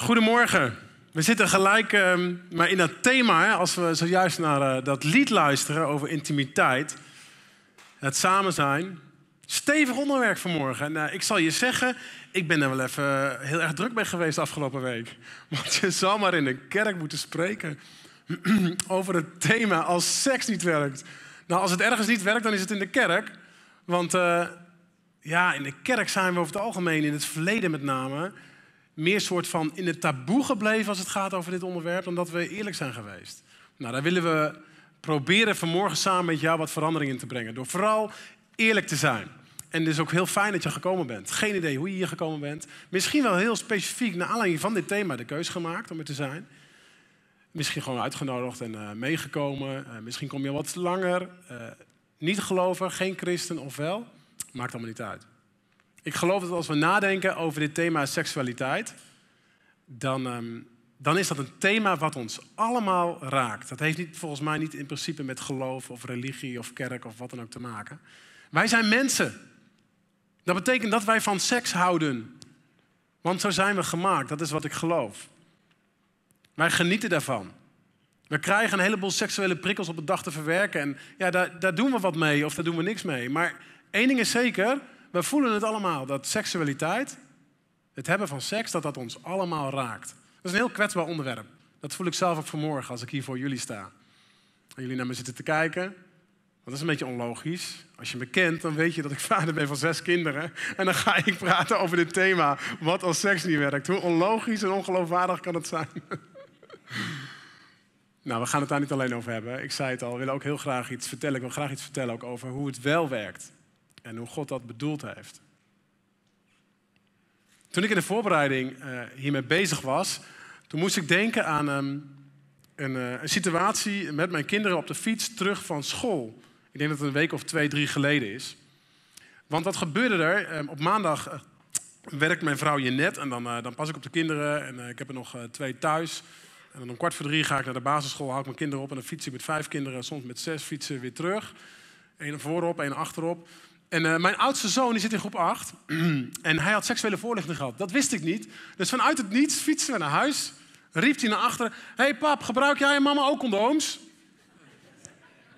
Goedemorgen. We zitten gelijk ehm, maar in dat thema, als we zojuist naar eh, dat lied luisteren over intimiteit, het samen zijn. Stevig onderwerp vanmorgen. En eh, ik zal je zeggen, ik ben er wel even heel erg druk mee geweest afgelopen week. Want je zal maar in een kerk moeten spreken over het thema als seks niet werkt. Nou, als het ergens niet werkt, dan is het in de kerk. Want eh, ja, in de kerk zijn we over het algemeen, in het verleden met name, meer soort van in het taboe gebleven als het gaat over dit onderwerp, dan dat we eerlijk zijn geweest. Nou, daar willen we proberen vanmorgen samen met jou wat verandering in te brengen. Door vooral eerlijk te zijn. En het is ook heel fijn dat je gekomen bent. Geen idee hoe je hier gekomen bent. Misschien wel heel specifiek naar aanleiding van dit thema de keuze gemaakt om er te zijn. Misschien gewoon uitgenodigd en uh, meegekomen. Eh, misschien kom je wat langer. Eh, niet geloven, geen christen of wel. Maakt allemaal niet uit. Ik geloof dat als we nadenken over dit thema seksualiteit, dan, ehm, dan is dat een thema wat ons allemaal raakt. Dat heeft niet, volgens mij niet in principe met geloof of religie of kerk of wat dan ook te maken. Wij zijn mensen. Dat betekent dat wij van seks houden. Want zo zijn we gemaakt, dat is wat ik geloof. Wij genieten daarvan. We krijgen een heleboel seksuele prikkels op het dag te verwerken. En ja, daar, daar doen we wat mee of daar doen we niks mee. Maar één ding is zeker, we voelen het allemaal, dat seksualiteit, het hebben van seks, dat dat ons allemaal raakt. Dat is een heel kwetsbaar onderwerp. Dat voel ik zelf ook vanmorgen als ik hier voor jullie sta. En jullie naar me zitten te kijken. Dat is een beetje onlogisch. Als je me kent, dan weet je dat ik vader ben van zes kinderen. En dan ga ik praten over dit thema. Wat als seks niet werkt. Hoe onlogisch en ongeloofwaardig kan het zijn? nou, we gaan het daar niet alleen over hebben. Ik zei het al, we willen ook heel graag iets vertellen. Ik wil graag iets vertellen ook over hoe het wel werkt en hoe God dat bedoeld heeft. Toen ik in de voorbereiding eh, hiermee bezig was, toen moest ik denken aan ehm, een, eh, een, situatie met mijn kinderen op de fiets terug van school. Ik denk dat het een week of twee, drie geleden is. Want wat gebeurde er? Ehm, op maandag eh, werkt mijn vrouw je net en dan, dan pas ik op de kinderen en ik heb er nog twee thuis. En dan om kwart voor drie ga ik naar de basisschool, haal ik mijn kinderen op en dan fiets met vijf kinderen, soms met zes fietsen weer terug. Eén voorop, één achterop. En eh, mijn oudste zoon die zit in groep 8 en hij had seksuele voorlichting gehad. Dat wist ik niet. Dus vanuit het niets fietsen we naar huis, riep hij naar achteren: hey pap, gebruik jij en mama ook condooms?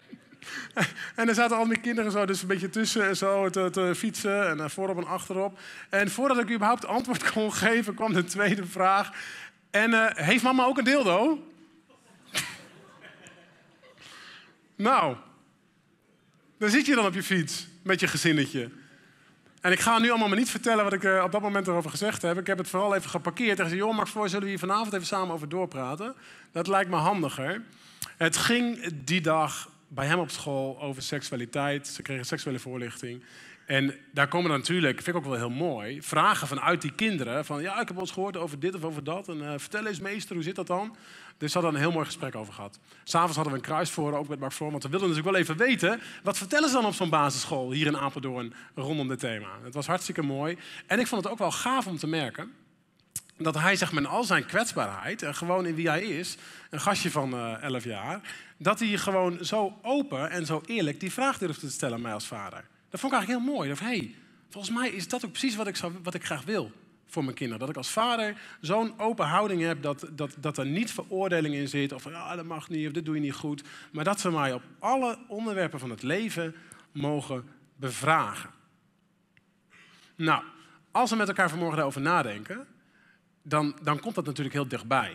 en er zaten al mijn kinderen zo, dus een beetje tussen en zo te, fietsen en eh, voorop en achterop. En voordat ik überhaupt antwoord kon geven, kwam de tweede vraag. En eh, heeft mama ook een dildo? nou, daar zit je dan op je fiets met je gezinnetje. En ik ga nu allemaal maar niet vertellen wat ik uh, op dat moment erover gezegd heb. Ik heb het vooral even geparkeerd en gezegd: Joh, Max, voor zullen we hier vanavond even samen over doorpraten? Dat lijkt me handiger. Het ging die dag bij hem op school over seksualiteit. Ze kregen seksuele voorlichting. En daar komen dan natuurlijk, vind ik ook wel heel mooi, vragen vanuit die kinderen. Van ja, ik heb wel eens gehoord over dit of over dat. En eh, vertel eens meester, hoe zit dat dan? Dus we hadden een heel mooi gesprek over gehad. S'avonds hadden we een kruisvoren, ook met Mark Voor. Want we wilden natuurlijk wel even weten, wat vertellen ze dan op zo'n basisschool hier in Apeldoorn rondom dit thema? Het was hartstikke mooi. En ik vond het ook wel gaaf om te merken dat hij zeg maar, in al zijn kwetsbaarheid, en eh, gewoon in wie hij is, een gastje van uh, eh, 11 jaar, dat hij gewoon zo open en zo eerlijk die vraag durfde te stellen aan mij als vader. Dat vond ik eigenlijk heel mooi. Dat, hey, volgens mij is dat ook precies wat ik, zou, wat ik graag wil voor mijn kinderen. Dat ik als vader zo'n open houding heb dat, dat, dat er niet veroordeling in zit. Of ja, ah, dat mag niet, of dit doe je niet goed. Maar dat ze mij op alle onderwerpen van het leven mogen bevragen. Nou, als we met elkaar vanmorgen daarover nadenken, dan, dan komt dat natuurlijk heel dichtbij.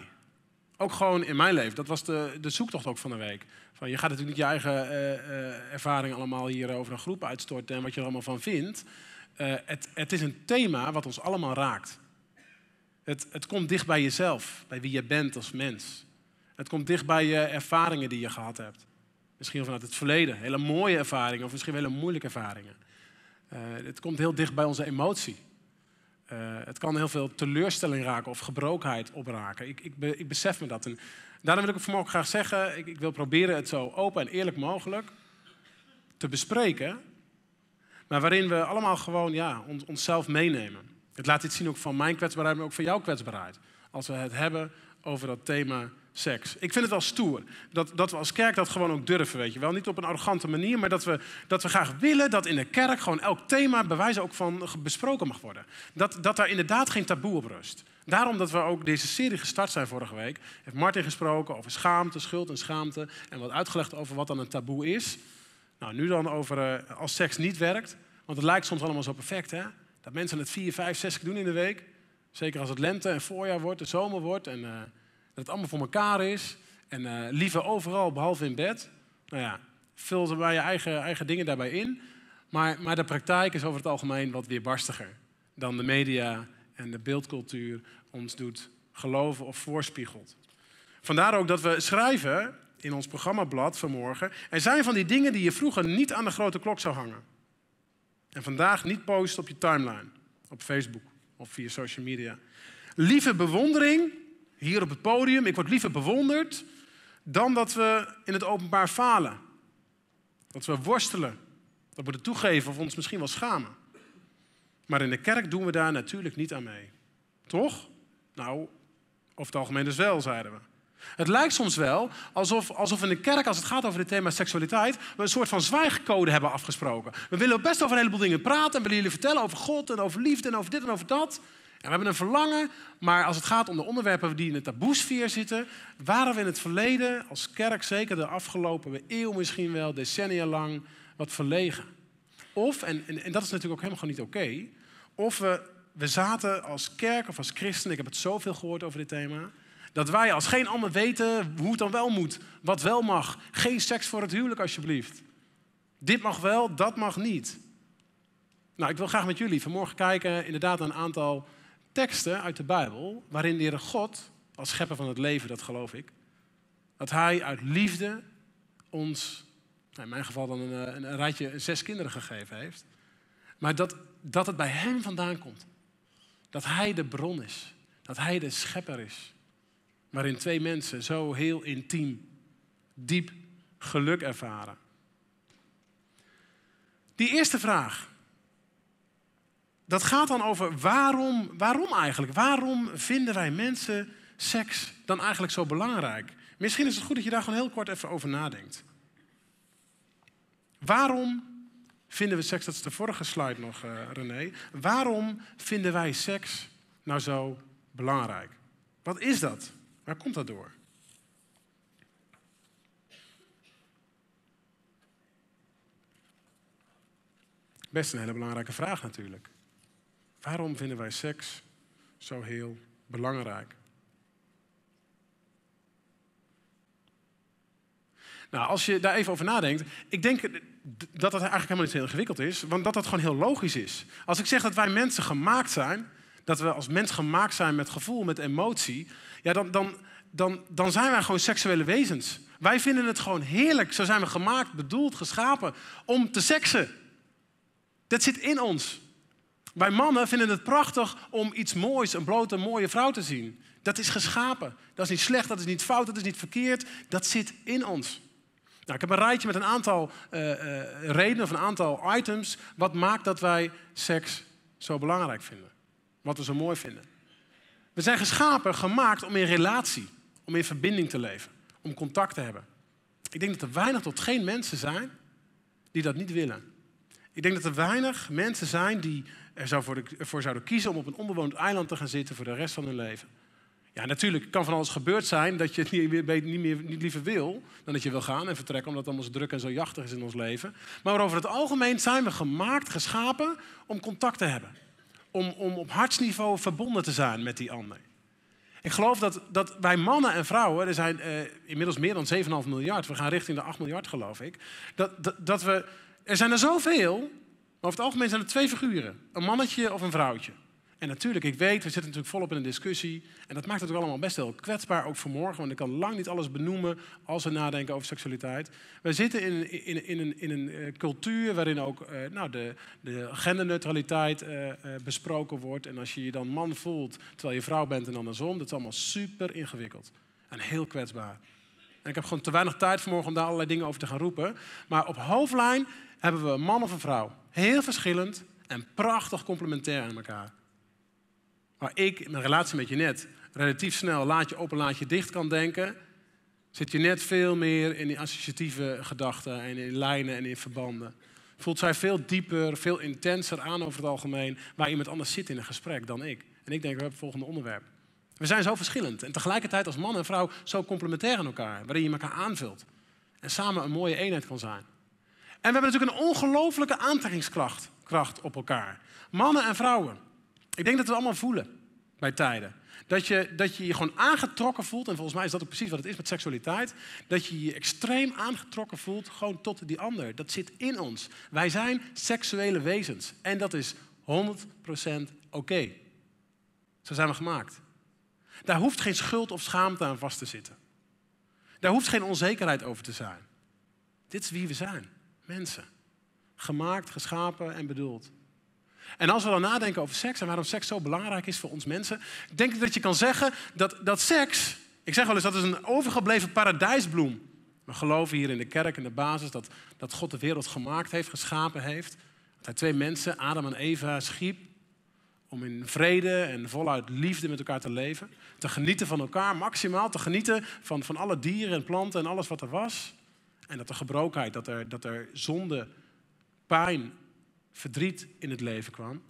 Ook gewoon in mijn leven. Dat was de, de zoektocht ook van de week je gaat natuurlijk je eigen eh, eh, ervaring allemaal hier over een groep uitstorten en wat je er allemaal van vindt. Eh, het, het, is een thema wat ons allemaal raakt. Het, het komt dicht bij jezelf, bij wie je bent als mens. Het komt dicht bij je ervaringen die je gehad hebt. Misschien vanuit het verleden, hele mooie ervaringen of misschien hele moeilijke ervaringen. het komt heel dicht bij onze emotie. het kan heel veel teleurstelling raken of gebrokenheid opraken. Ik, ik, ik besef me dat. Daarom wil ik het vanmorgen graag zeggen. Ik, ik wil proberen het zo open en eerlijk mogelijk te bespreken. Maar waarin we allemaal gewoon ja, onszelf meenemen. Het laat dit zien ook van mijn kwetsbaarheid, maar ook van jouw kwetsbaarheid. Als we het hebben over dat thema seks. Ik vind het wel stoer dat, dat we als kerk dat gewoon ook durven, weet je wel. Niet op een arrogante manier, maar dat we, dat we graag willen dat in de kerk gewoon elk thema bij wijze ook van besproken mag worden. Dat, dat daar inderdaad geen taboe op rust. Daarom dat we ook deze serie gestart zijn vorige week, heeft Martin gesproken over schaamte, schuld en schaamte. En wat uitgelegd over wat dan een taboe is. Nou, nu dan over eh, als seks niet werkt. Want het lijkt soms allemaal zo perfect, hè? Dat mensen het vier, vijf, zes keer doen in de week. Zeker als het lente en voorjaar wordt, de zomer wordt. En eh, dat het allemaal voor elkaar is. En uh, liever overal, behalve in bed. Nou ja, vul er bij je eigen, eigen dingen daarbij in. Maar, maar de praktijk is over het algemeen wat weerbarstiger dan de media en de beeldcultuur ons doet geloven of voorspiegelt. Vandaar ook dat we schrijven in ons programmablad vanmorgen. Er zijn van die dingen die je vroeger niet aan de grote klok zou hangen. En vandaag niet posten op je timeline, op Facebook of via social media. Lieve bewondering, hier op het podium, ik word liever bewonderd dan dat we in het openbaar falen. Dat we worstelen, dat we het toegeven of ons misschien wel schamen. Maar in de kerk doen we daar natuurlijk niet aan mee. Toch? Nou, over het algemeen dus wel, zeiden we. Het lijkt soms wel alsof, alsof in de kerk, als het gaat over het thema seksualiteit, we een soort van zwijgcode hebben afgesproken. We willen best over een heleboel dingen praten en willen jullie vertellen over God en over liefde en over dit en over dat. En we hebben een verlangen, maar als het gaat om de onderwerpen die in de taboesfeer zitten, waren we in het verleden als kerk, zeker de afgelopen eeuw misschien wel, decennia lang, wat verlegen. Of, en, en, dat is natuurlijk ook helemaal niet oké, of we we zaten als kerk of als christen, ik heb het zoveel gehoord over dit thema, dat wij als geen ander weten hoe het dan wel moet, wat wel mag. Geen seks voor het huwelijk alsjeblieft. Dit mag wel, dat mag niet. Nou, ik wil graag met jullie vanmorgen kijken inderdaad naar een aantal teksten uit de Bijbel waarin de Heere God, als schepper van het leven, dat geloof ik, dat Hij uit liefde ons, nou, in mijn geval dan een, eh, een, een rijtje zes kinderen gegeven heeft, maar dat, dat het bij Hem vandaan komt. Dat Hij de bron is. Dat Hij de schepper is. Waarin twee mensen zo heel intiem, diep geluk ervaren. Die eerste vraag. Dat gaat dan over waarom, waarom eigenlijk? Waarom vinden wij mensen seks dan eigenlijk zo belangrijk? Misschien is het goed dat je daar gewoon heel kort even over nadenkt. Waarom vinden we seks, dat is de vorige slide nog, eh, René. Waarom vinden wij seks nou zo belangrijk? Wat is dat? Waar komt dat door? Best een hele belangrijke vraag natuurlijk. Waarom vinden wij seks zo heel belangrijk? Nou, als je daar even over nadenkt, ik denk dat dat eigenlijk helemaal niet zo ingewikkeld is, want dat dat gewoon heel logisch is. Als ik zeg dat wij mensen gemaakt zijn, dat we als mens gemaakt zijn met gevoel, met emotie, ja, dan, dan, dan, dan zijn wij gewoon seksuele wezens. Wij vinden het gewoon heerlijk, zo zijn we gemaakt, bedoeld, geschapen, om te seksen. Dat zit in ons. Wij mannen vinden het prachtig om iets moois, een blote mooie vrouw te zien. Dat is geschapen. Dat is niet slecht, dat is niet fout, dat is niet verkeerd. Dat zit in ons. Nou, ik heb een rijtje met een aantal eh, eh, redenen of een aantal items. Wat maakt dat wij seks zo belangrijk vinden? Wat we zo mooi vinden? We zijn geschapen, gemaakt om in relatie, om in verbinding te leven, om contact te hebben. Ik denk dat er weinig tot geen mensen zijn die dat niet willen. Ik denk dat er weinig mensen zijn die ervoor zouden kiezen om op een onbewoond eiland te gaan zitten voor de rest van hun leven. Ja, natuurlijk kan van alles gebeurd zijn dat je het niet, meer, niet, meer, niet liever wil dan dat je wil gaan en vertrekken, omdat het allemaal zo druk en zo jachtig is in ons leven. Maar over het algemeen zijn we gemaakt, geschapen om contact te hebben. Om, om op hartsniveau verbonden te zijn met die ander. Ik geloof dat, dat wij mannen en vrouwen, er zijn eh, inmiddels meer dan 7,5 miljard, we gaan richting de 8 miljard geloof ik, dat, dat, dat we, er zijn er zoveel, maar over het algemeen zijn er twee figuren, een mannetje of een vrouwtje. En natuurlijk, ik weet, we zitten natuurlijk volop in een discussie. En dat maakt het ook allemaal best heel kwetsbaar, ook voor morgen. Want ik kan lang niet alles benoemen als we nadenken over seksualiteit. We zitten in, in, in, een, in een eh, cultuur waarin ook eh, nou, de, de genderneutraliteit eh, besproken wordt. En als je je dan man voelt terwijl je vrouw bent en andersom, dat is allemaal super ingewikkeld. En heel kwetsbaar. En ik heb gewoon te weinig tijd vanmorgen om daar allerlei dingen over te gaan roepen. Maar op hoofdlijn hebben we man of een vrouw. Heel verschillend en prachtig complementair aan elkaar. Waar ik in mijn relatie met je net relatief snel laat je op en je dicht kan denken, zit je net veel meer in die associatieve gedachten en in lijnen en in verbanden. Voelt zij veel dieper, veel intenser aan over het algemeen, waar iemand anders zit in een gesprek dan ik. En ik denk, we hebben het volgende onderwerp. We zijn zo verschillend en tegelijkertijd als man en vrouw zo complementair aan elkaar, waarin je elkaar aanvult en samen een mooie eenheid kan zijn. En we hebben natuurlijk een ongelofelijke aantrekkingskracht kracht op elkaar. Mannen en vrouwen. Ik denk dat we allemaal voelen bij tijden. Dat je, dat je je gewoon aangetrokken voelt, en volgens mij is dat ook precies wat het is met seksualiteit, dat je je extreem aangetrokken voelt gewoon tot die ander. Dat zit in ons. Wij zijn seksuele wezens en dat is 100% oké. Zo zijn we gemaakt. Daar hoeft geen schuld of schaamte aan vast te zitten. Daar hoeft geen onzekerheid over te zijn. Dit is wie we zijn, mensen. Gemaakt, geschapen en bedoeld. En als we dan nadenken over seks en waarom seks zo belangrijk is voor ons mensen, denk ik dat je kan zeggen dat, dat seks, ik zeg wel eens, dat is een overgebleven paradijsbloem. We geloven hier in de kerk en de basis dat, dat God de wereld gemaakt heeft, geschapen heeft. Dat hij twee mensen, Adam en Eva, schiep om in vrede en voluit liefde met elkaar te leven. Te genieten van elkaar maximaal, te genieten van, van alle dieren en planten en alles wat er was. En dat er gebrokenheid, dat er, dat er zonde, pijn, verdriet in het leven kwam.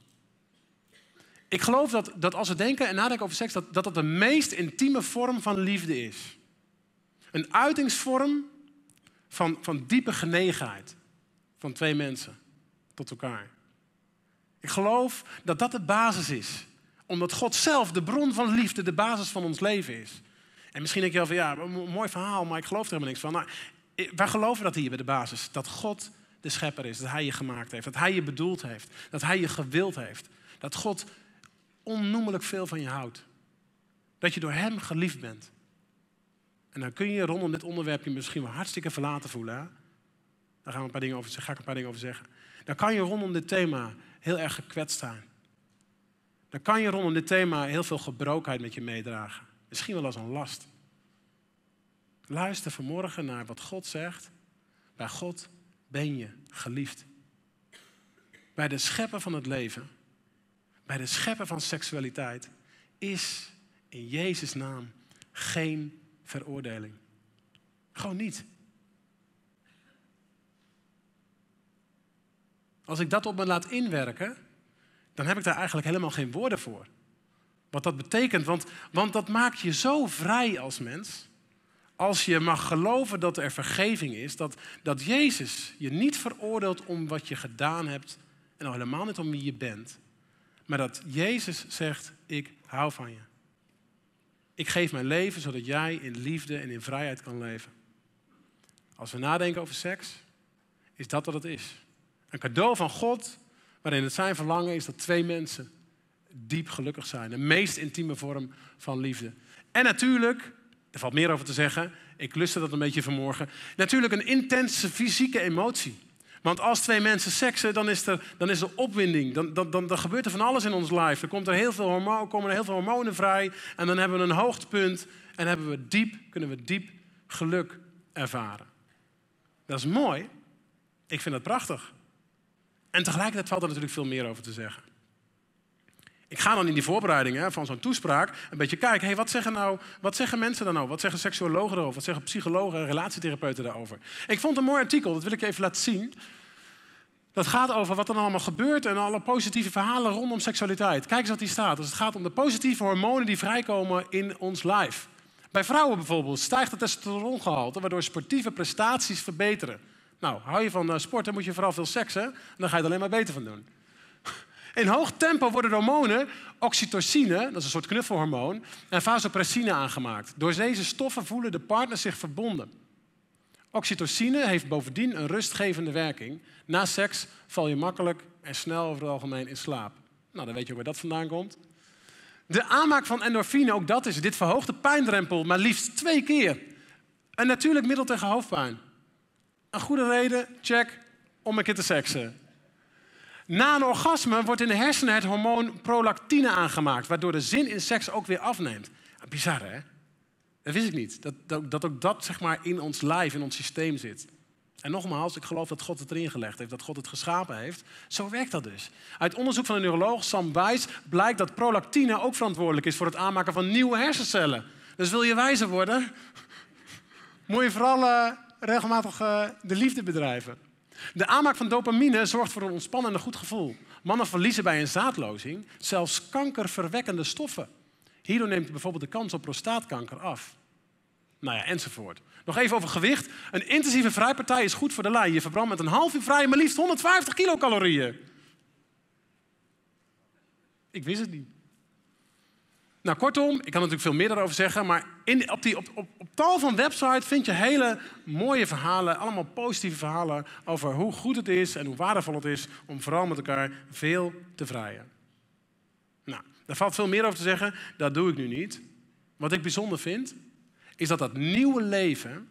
Ik geloof dat, dat als we denken en nadenken over seks, dat, dat de meest intieme vorm van liefde is. Een uitingsvorm van, van diepe genegenheid van twee mensen tot elkaar. Ik geloof dat dat de basis is. Omdat God zelf, de bron van liefde, de basis van ons leven is. En misschien denk je wel van ja, mooi verhaal, maar ik geloof er helemaal niks van. Nou, wij geloven dat hier bij de basis. Dat God de schepper is, dat hij je gemaakt heeft, dat hij je bedoeld heeft, dat hij je gewild heeft, dat God onnoemelijk veel van je houdt, dat je door hem geliefd bent. En dan kun je rondom dit onderwerp je misschien wel hartstikke verlaten voelen. Hè? Daar gaan we een paar dingen over zeggen, ga ik een paar dingen over zeggen. Dan kan je rondom dit thema heel erg gekwetst zijn. Dan kan je rondom dit thema heel veel gebrokenheid met je meedragen. Misschien wel als een last. Luister vanmorgen naar wat God zegt. Bij God ben je geliefd. Bij de schepper van het leven, bij de schepper van seksualiteit, is in Jezus' naam geen veroordeling. Gewoon niet. Als ik dat op me laat inwerken, dan heb ik daar eigenlijk helemaal geen woorden voor. Wat dat betekent, want, want dat maakt je zo vrij als mens als je mag geloven dat er vergeving is, dat, dat Jezus je niet veroordeelt om wat je gedaan hebt en al helemaal niet om wie je bent, maar dat Jezus zegt, ik hou van je. Ik geef mijn leven zodat jij in liefde en in vrijheid kan leven. Als we nadenken over seks, is dat wat het is. Een cadeau van God, waarin het zijn verlangen is dat twee mensen diep gelukkig zijn. De meest intieme vorm van liefde. En natuurlijk er valt meer over te zeggen. Ik lustte dat een beetje vanmorgen. Natuurlijk een intense fysieke emotie. Want als twee mensen seksen, dan is er, dan is er opwinding. Dan, dan, dan, dan gebeurt er van alles in ons lijf. Er, komt er heel veel hormoon, komen er heel veel hormonen vrij. En dan hebben we een hoogtepunt. En hebben we diep, kunnen we diep geluk ervaren. Dat is mooi. Ik vind dat prachtig. En tegelijkertijd valt er natuurlijk veel meer over te zeggen. Ik ga dan in die voorbereidingen van zo'n toespraak een beetje kijken. Hey, wat, zeggen nou, wat zeggen mensen dan nou? Wat zeggen seksuologen erover? Wat zeggen psychologen en relatietherapeuten daarover? Ik vond een mooi artikel, dat wil ik even laten zien. Dat gaat over wat er allemaal gebeurt en alle positieve verhalen rondom seksualiteit. Kijk eens wat die staat. Dus het gaat om de positieve hormonen die vrijkomen in ons lijf. Bij vrouwen bijvoorbeeld stijgt het testosterongehalte, waardoor sportieve prestaties verbeteren. Nou, hou je van eh, sport, dan moet je vooral veel seks, En dan ga je het alleen maar beter van doen. In hoog tempo worden hormonen, oxytocine, dat is een soort knuffelhormoon, en vasopressine aangemaakt. Door deze stoffen voelen de partners zich verbonden. Oxytocine heeft bovendien een rustgevende werking. Na seks val je makkelijk en snel over het algemeen in slaap. Nou, dan weet je ook waar dat vandaan komt. De aanmaak van endorfine, ook dat is, dit verhoogt de pijndrempel, maar liefst twee keer. Een natuurlijk middel tegen hoofdpijn. Een goede reden, check, om een keer te seksen. Na een orgasme wordt in de hersenen het hormoon prolactine aangemaakt, waardoor de zin in seks ook weer afneemt. Bizar, hè? Dat wist ik niet. Dat, dat, dat ook dat zeg maar, in ons lijf, in ons systeem zit. En nogmaals, ik geloof dat God het erin gelegd heeft, dat God het geschapen heeft. Zo werkt dat dus. Uit onderzoek van de neuroloog Sam Weiss blijkt dat prolactine ook verantwoordelijk is voor het aanmaken van nieuwe hersencellen. Dus wil je wijzer worden, moet je vooral eh, regelmatig eh, de liefde bedrijven. De aanmaak van dopamine zorgt voor een ontspannende goed gevoel. Mannen verliezen bij een zaadlozing zelfs kankerverwekkende stoffen. Hierdoor neemt bijvoorbeeld de kans op prostaatkanker af. Nou ja, enzovoort. Nog even over gewicht. Een intensieve vrijpartij is goed voor de lijn. Je verbrandt met een half uur vrij maar liefst 150 kilocalorieën. Ik wist het niet. Nou, kortom, ik kan natuurlijk veel meer daarover zeggen, maar in, op, die, op, op, op tal van websites vind je hele mooie verhalen, allemaal positieve verhalen over hoe goed het is en hoe waardevol het is om vooral met elkaar veel te vrijen. Nou, daar valt veel meer over te zeggen, dat doe ik nu niet. Wat ik bijzonder vind, is dat dat nieuwe leven,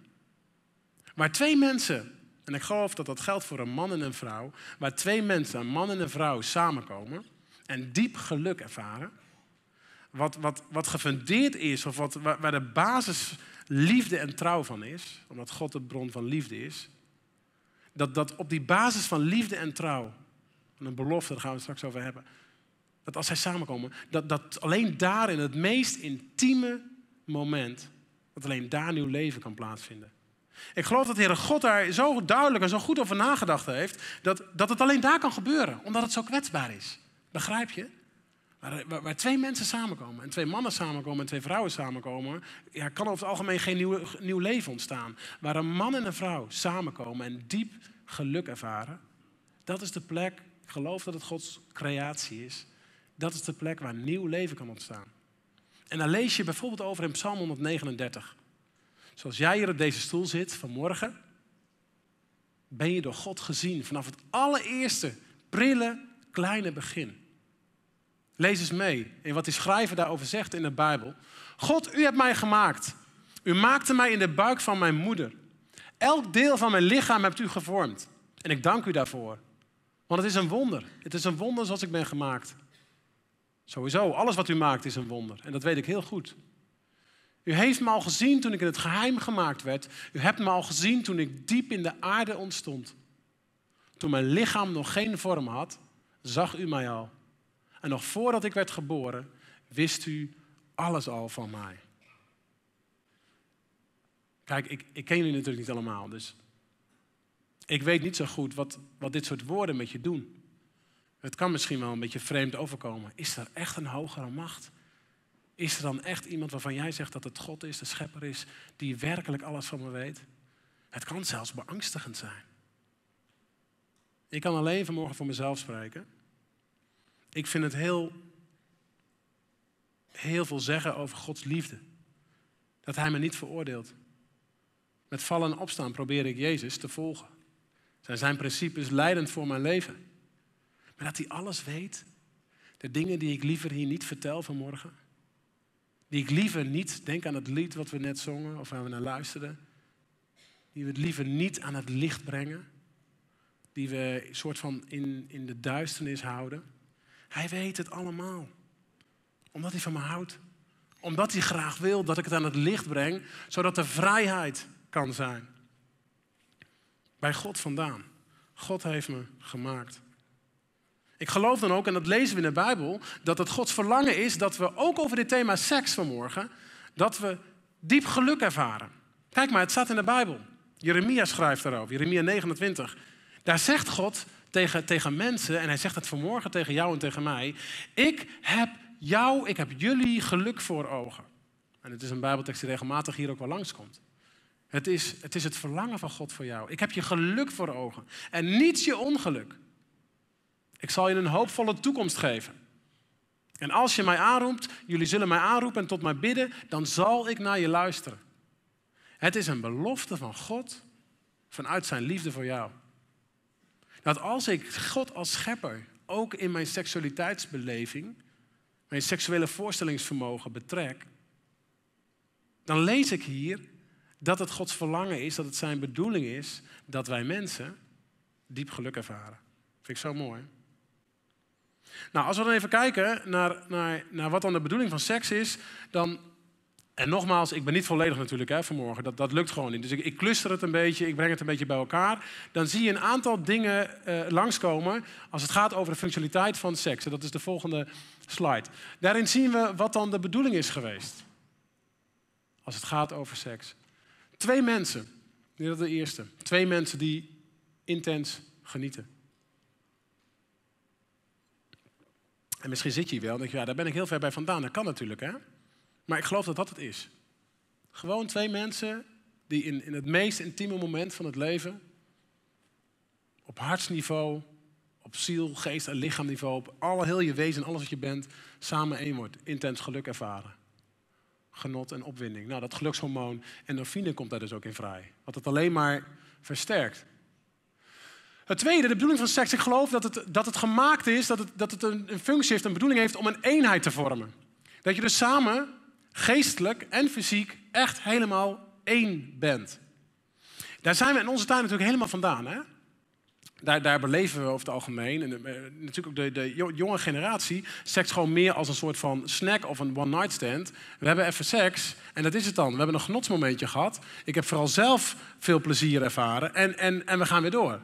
waar twee mensen, en ik geloof dat dat geldt voor een man en een vrouw, waar twee mensen, een man en een vrouw, samenkomen en diep geluk ervaren wat, wat, wat gefundeerd is, of wat, waar de basis liefde en trouw van is, omdat God de bron van liefde is, dat, dat op die basis van liefde en trouw, en een belofte, daar gaan we het straks over hebben, dat als zij samenkomen, dat, dat alleen daar in het meest intieme moment, dat alleen daar nieuw leven kan plaatsvinden. Ik geloof dat de Heere God daar zo duidelijk en zo goed over nagedacht heeft, dat, dat het alleen daar kan gebeuren, omdat het zo kwetsbaar is. Begrijp je? Eh, waar, twee mensen samenkomen en twee mannen samenkomen en twee vrouwen samenkomen, ja, kan over het algemeen geen nieuw, nieuw leven ontstaan. Waar een man en een vrouw samenkomen en diep geluk ervaren, dat is de plek, ik geloof dat het Gods creatie is, dat is de plek waar nieuw leven kan ontstaan. En daar lees je bijvoorbeeld over in Psalm 139. Zoals jij hier op deze stoel zit vanmorgen, ben je door God gezien vanaf het allereerste prille kleine begin. Lees eens mee in wat die schrijver daarover zegt in de Bijbel. God, u hebt mij gemaakt. U maakte mij in de buik van mijn moeder. Elk deel van mijn lichaam hebt u gevormd. En ik dank u daarvoor. Want het is een wonder. Het is een wonder zoals ik ben gemaakt. Sowieso, alles wat u maakt is een wonder. En dat weet ik heel goed. U heeft me al gezien toen ik in het geheim gemaakt werd. U hebt me al gezien toen ik diep in de aarde ontstond. Toen mijn lichaam nog geen vorm had, zag u mij al. En nog voordat ik werd geboren, wist u alles al van mij. Kijk, ik, ik ken jullie natuurlijk niet allemaal, dus ik weet niet zo goed wat, wat dit soort woorden met je doen. Het kan misschien wel een beetje vreemd overkomen. Is er echt een hogere macht? Is er dan echt iemand waarvan jij zegt dat het God is, de schepper is, die werkelijk alles van me weet? Het kan zelfs beangstigend zijn. Ik kan alleen vanmorgen voor mezelf spreken. Ik vind het heel, heel veel zeggen over Gods liefde. Dat Hij me niet veroordeelt. Met vallen en opstaan probeer ik Jezus te volgen. Zijn, zijn principes leidend voor mijn leven. Maar dat Hij alles weet. De dingen die ik liever hier niet vertel vanmorgen. Die ik liever niet, denk aan het lied wat we net zongen of waar we naar luisterden. Die we het liever niet aan het licht brengen. Die we een soort van in, in de duisternis houden hij weet het allemaal. Omdat hij van me houdt. Omdat hij graag wil dat ik het aan het licht breng, zodat er vrijheid kan zijn. Bij God vandaan. God heeft me gemaakt. Ik geloof dan ook, en dat lezen we in de Bijbel, dat het Gods verlangen is dat we ook over dit thema seks vanmorgen, dat we diep geluk ervaren. Kijk maar, het staat in de Bijbel. Jeremia schrijft daarover, Jeremia 29. Daar zegt God, tegen, tegen mensen, en hij zegt het vanmorgen tegen jou en tegen mij. Ik heb jou, ik heb jullie geluk voor ogen. En het is een Bijbeltekst die regelmatig hier ook wel langskomt. Het is, het is het verlangen van God voor jou. Ik heb je geluk voor ogen en niet je ongeluk. Ik zal je een hoopvolle toekomst geven. En als je mij aanroept, jullie zullen mij aanroepen en tot mij bidden, dan zal ik naar je luisteren. Het is een belofte van God vanuit zijn liefde voor jou. Dat als ik God als schepper ook in mijn seksualiteitsbeleving, mijn seksuele voorstellingsvermogen betrek, dan lees ik hier dat het Gods verlangen is, dat het zijn bedoeling is dat wij mensen diep geluk ervaren. Vind ik zo mooi. Nou, als we dan even kijken naar, naar, naar wat dan de bedoeling van seks is, dan en nogmaals, ik ben niet volledig natuurlijk hè, vanmorgen. Dat, dat lukt gewoon niet. Dus ik, ik cluster het een beetje, ik breng het een beetje bij elkaar. Dan zie je een aantal dingen eh, langskomen als het gaat over de functionaliteit van seks. En dat is de volgende slide. Daarin zien we wat dan de bedoeling is geweest. Als het gaat over seks. Twee mensen. Dit is de eerste. Twee mensen die intens genieten. En misschien zit je wel en denk je, ja, daar ben ik heel ver bij vandaan. Dat kan natuurlijk, hè? Maar ik geloof dat dat het is. Gewoon twee mensen die in, in het meest intieme moment van het leven, op hartsniveau, op ziel, geest en lichaamniveau, op alle, heel je wezen, alles wat je bent, samen één wordt. Intens geluk ervaren. Genot en opwinding. Nou, dat gelukshormoon endorfine komt daar dus ook in vrij. Wat het alleen maar versterkt. Het tweede, de bedoeling van seks. Ik geloof dat het, dat het gemaakt is, dat het, dat het een, een functie heeft, een bedoeling heeft om een eenheid te vormen. Dat je dus samen geestelijk en fysiek echt helemaal één bent. Daar zijn we in onze tijd natuurlijk helemaal vandaan. Hè? Daar, daar beleven we over het algemeen. En eh, natuurlijk ook de, de, jonge generatie. Seks gewoon meer als een soort van snack of een one-night stand. We hebben even seks en dat is het dan. We hebben een genotsmomentje gehad. Ik heb vooral zelf veel plezier ervaren. En, en, en we gaan weer door.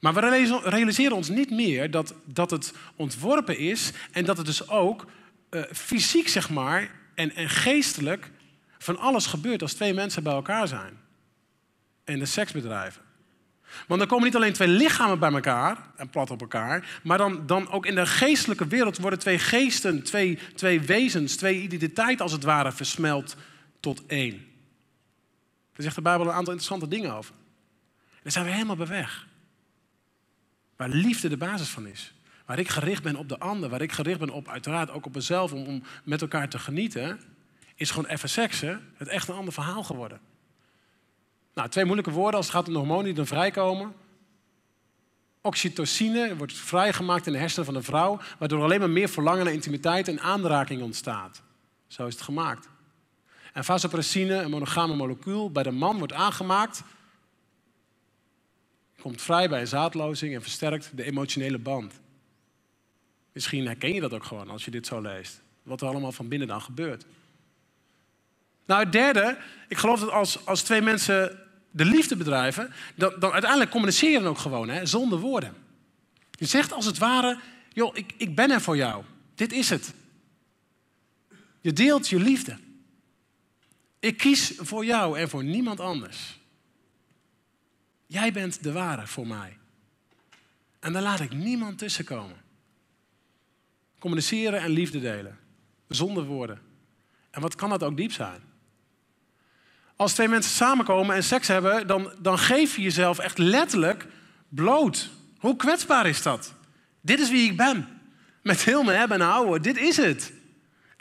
Maar we realiseren ons niet meer dat, dat het ontworpen is en dat het dus ook eh, fysiek, zeg maar, en, en geestelijk van alles gebeurt als twee mensen bij elkaar zijn. En de seksbedrijven. Want dan komen niet alleen twee lichamen bij elkaar en plat op elkaar, maar dan, dan ook in de geestelijke wereld worden twee geesten, twee, twee wezens, twee identiteiten als het ware versmeld tot één. Daar zegt de Bijbel een aantal interessante dingen over. En daar zijn we helemaal bij weg. Waar liefde de basis van is waar ik gericht ben op de ander, waar ik gericht ben op uiteraard ook op mezelf om, om met elkaar te genieten, is gewoon even seksen het echt een ander verhaal geworden. Nou, twee moeilijke woorden als het gaat om de hormonen die dan vrijkomen. Oxytocine wordt vrijgemaakt in de hersenen van de vrouw, waardoor alleen maar meer verlangen naar intimiteit en aanraking ontstaat. Zo is het gemaakt. En vasopressine, een monogame molecuul, bij de man wordt aangemaakt komt vrij bij een zaadlozing en versterkt de emotionele band. Misschien herken je dat ook gewoon als je dit zo leest. Wat er allemaal van binnen dan gebeurt. Nou, het derde, ik geloof dat als, als twee mensen de liefde bedrijven, dan, dan uiteindelijk communiceren ook gewoon, hè, zonder woorden. Je zegt als het ware, joh, ik, ik ben er voor jou. Dit is het. Je deelt je liefde. Ik kies voor jou en voor niemand anders. Jij bent de ware voor mij. En daar laat ik niemand tussenkomen communiceren en liefde delen. Zonder woorden. En wat kan dat ook diep zijn? Als twee mensen samenkomen en seks hebben, dan, dan geef je jezelf echt letterlijk bloot. Hoe kwetsbaar is dat? Dit is wie ik ben. Met heel mijn hebben en houden. Dit is het.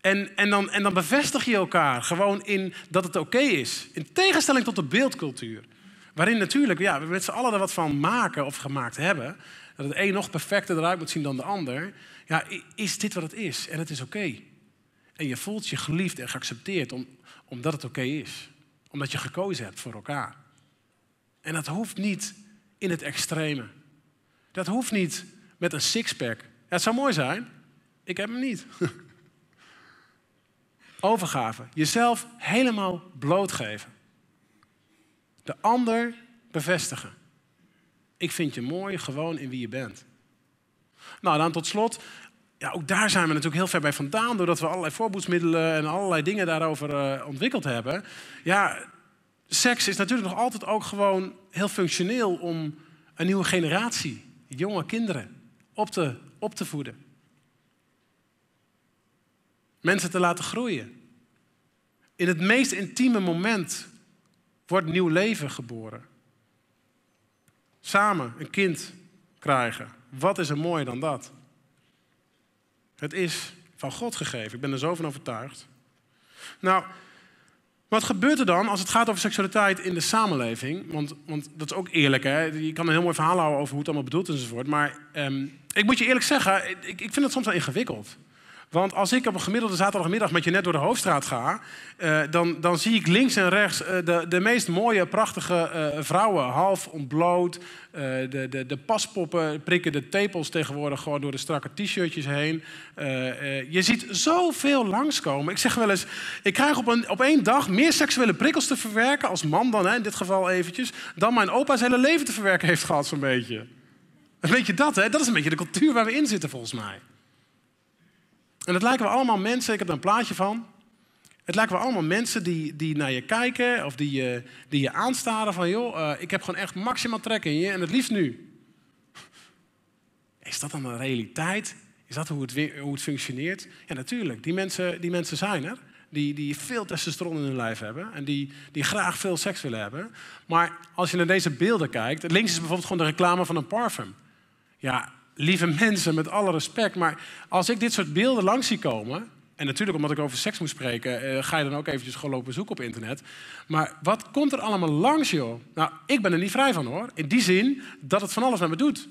En, en, dan, en dan bevestig je elkaar gewoon in dat het oké is. In tegenstelling tot de beeldcultuur. Waarin natuurlijk ja, we met z'n allen er wat van maken of gemaakt hebben dat het een nog perfecter eruit moet zien dan de ander. Ja, is dit wat het is? En het is oké. En je voelt je geliefd en geaccepteerd om, omdat het oké is. Omdat je gekozen hebt voor elkaar. En dat hoeft niet in het extreme. Dat hoeft niet met een sixpack. Ja, het zou mooi zijn. Ik heb hem niet. Overgave. Jezelf helemaal blootgeven. De ander bevestigen. Ik vind je mooi gewoon in wie je bent. Nou, dan tot slot. Ja, ook daar zijn we natuurlijk heel ver bij vandaan, doordat we allerlei voorboedsmiddelen en allerlei dingen daarover eh, ontwikkeld hebben. Ja, seks is natuurlijk nog altijd ook gewoon heel functioneel om een nieuwe generatie, jonge kinderen, op te, op te voeden. Mensen te laten groeien. In het meest intieme moment wordt nieuw leven geboren samen een kind krijgen. Wat is er mooier dan dat? Het is van God gegeven. Ik ben er zo van overtuigd. Nou, wat gebeurt er dan als het gaat over seksualiteit in de samenleving? Want, want dat is ook eerlijk, hè? Je kan een heel mooi verhaal houden over hoe het allemaal bedoeld enzovoort. Maar ehm, ik moet je eerlijk zeggen, ik, ik vind het soms wel ingewikkeld. Want als ik op een gemiddelde zaterdagmiddag met je net door de hoofdstraat ga, eh, dan, dan zie ik links en rechts eh, de, de meest mooie, prachtige eh, vrouwen. Half ontbloot, de, de, de paspoppen prikken de tepels tegenwoordig gewoon door de strakke t-shirtjes heen. je ziet zoveel langskomen. Ik zeg wel eens, ik krijg op, een, op één dag meer seksuele prikkels te verwerken, als man dan hè, in dit geval eventjes, dan mijn opa zijn hele leven te verwerken heeft gehad zo'n beetje. Een beetje dat, hè? Dat is een beetje de cultuur waar we in zitten volgens mij. En dat lijken we allemaal mensen, ik heb daar een plaatje van. Het lijken we allemaal mensen die, die naar je kijken of die je, eh, die je aanstaren van joh, eh, ik heb gewoon echt maximaal trek in je en het liefst nu. Is dat dan een realiteit? Is dat hoe het, hoe het functioneert? Ja, natuurlijk. Die mensen, die mensen zijn er. Die, die veel testosteron in hun lijf hebben en die, die graag veel seks willen hebben. Maar als je naar deze beelden kijkt, links is bijvoorbeeld gewoon de reclame van een parfum. Ja, lieve mensen, met alle respect, maar als ik dit soort beelden langs zie komen. En natuurlijk, omdat ik over seks moet spreken, eh, ga je dan ook eventjes gewoon lopen zoeken op internet. Maar wat komt er allemaal langs, joh? Nou, ik ben er niet vrij van hoor. In die zin dat het van alles naar me doet.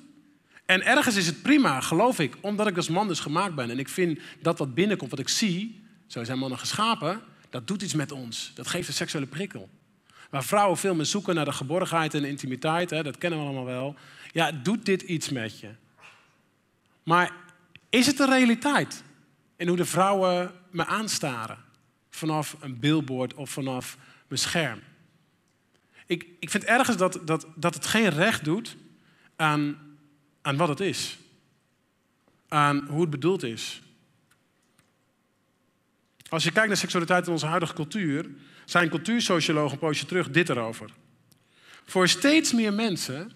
En ergens is het prima, geloof ik, omdat ik als dus man dus gemaakt ben. En ik vind dat wat binnenkomt, wat ik zie, zo zijn mannen geschapen, dat doet iets met ons. Dat geeft een seksuele prikkel. Waar vrouwen veel meer zoeken naar de geborgenheid en intimiteit, hè, dat kennen we allemaal wel. Ja, doet dit iets met je? Maar is het de realiteit? En hoe de vrouwen me aanstaren vanaf een billboard of vanaf mijn scherm. Ik, ik vind ergens dat, dat, dat het geen recht doet aan, aan wat het is, aan hoe het bedoeld is. Als je kijkt naar seksualiteit in onze huidige cultuur, zijn cultuursociologen een poosje terug dit erover. Voor steeds meer mensen,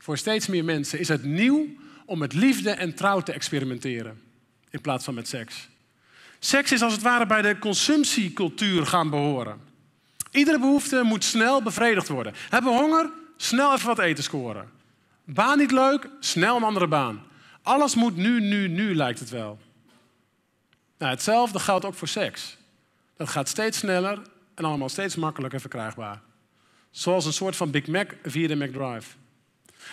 voor steeds meer mensen is het nieuw om met liefde en trouw te experimenteren in plaats van met seks. Seks is als het ware bij de consumptiecultuur gaan behoren. Iedere behoefte moet snel bevredigd worden. Hebben we honger? Snel even wat eten scoren. Baan niet leuk? Snel een andere baan. Alles moet nu, nu, nu lijkt het wel. Nou, hetzelfde geldt ook voor seks. Dat gaat steeds sneller en allemaal steeds makkelijker verkrijgbaar. Zoals een soort van Big Mac via de McDrive.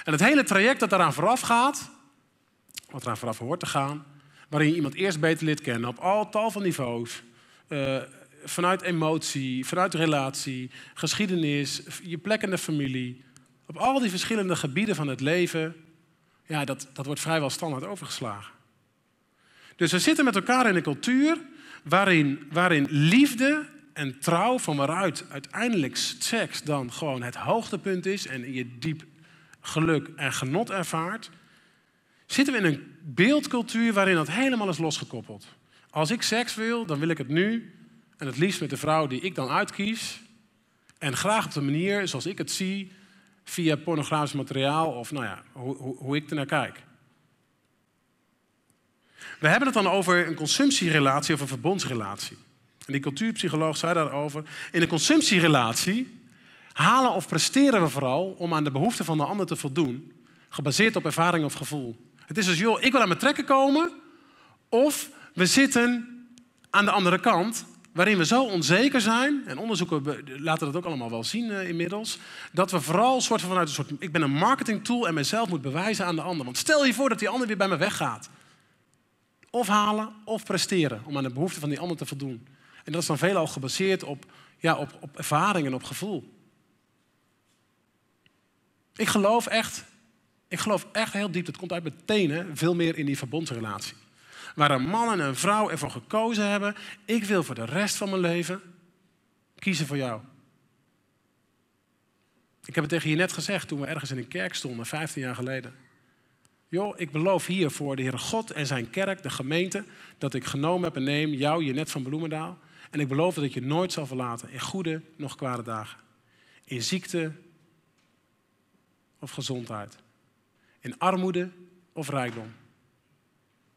En het hele traject dat daaraan vooraf gaat, wat eraan vooraf hoort te gaan. Waarin je iemand eerst beter leert kennen op al tal van niveaus. Eh, vanuit emotie, vanuit relatie, geschiedenis, je plek in de familie. Op al die verschillende gebieden van het leven. Ja, dat, dat wordt vrijwel standaard overgeslagen. Dus we zitten met elkaar in een cultuur waarin, waarin liefde en trouw, van waaruit uiteindelijk seks dan gewoon het hoogtepunt is en je diep geluk en genot ervaart, zitten we in een beeldcultuur waarin dat helemaal is losgekoppeld. Als ik seks wil, dan wil ik het nu en het liefst met de vrouw die ik dan uitkies. En graag op de manier zoals ik het zie, via pornografisch materiaal of nou ja, hoe, hoe, hoe ik ernaar kijk. We hebben het dan over een consumptierelatie of een verbondsrelatie. En die cultuurpsycholoog zei daarover: in een consumptierelatie halen of presteren we vooral om aan de behoeften van de ander te voldoen, gebaseerd op ervaring of gevoel. Het is als joh, ik wil aan mijn trekken komen. Of we zitten aan de andere kant, waarin we zo onzeker zijn. En onderzoeken laten dat ook allemaal wel zien eh, inmiddels. Dat we vooral soort van vanuit een soort. Ik ben een marketing tool en mezelf moet bewijzen aan de ander. Want stel je voor dat die ander weer bij me weggaat. Of halen of presteren om aan de behoeften van die ander te voldoen. En dat is dan veelal gebaseerd op, ja, op, op ervaring en op gevoel. Ik geloof echt ik geloof echt heel diep, dat komt uit mijn tenen, veel meer in die verbondsrelatie. Waar een man en een vrouw ervoor gekozen hebben, ik wil voor de rest van mijn leven kiezen voor jou. Ik heb het tegen je net gezegd toen we ergens in een kerk stonden, 15 jaar geleden. Joh, ik beloof hier voor de Heere God en zijn kerk, de gemeente, dat ik genomen heb en neem jou, je net van Bloemendaal. En ik beloof dat ik je nooit zal verlaten, in goede, nog kwade dagen. In ziekte of gezondheid in armoede of rijkdom,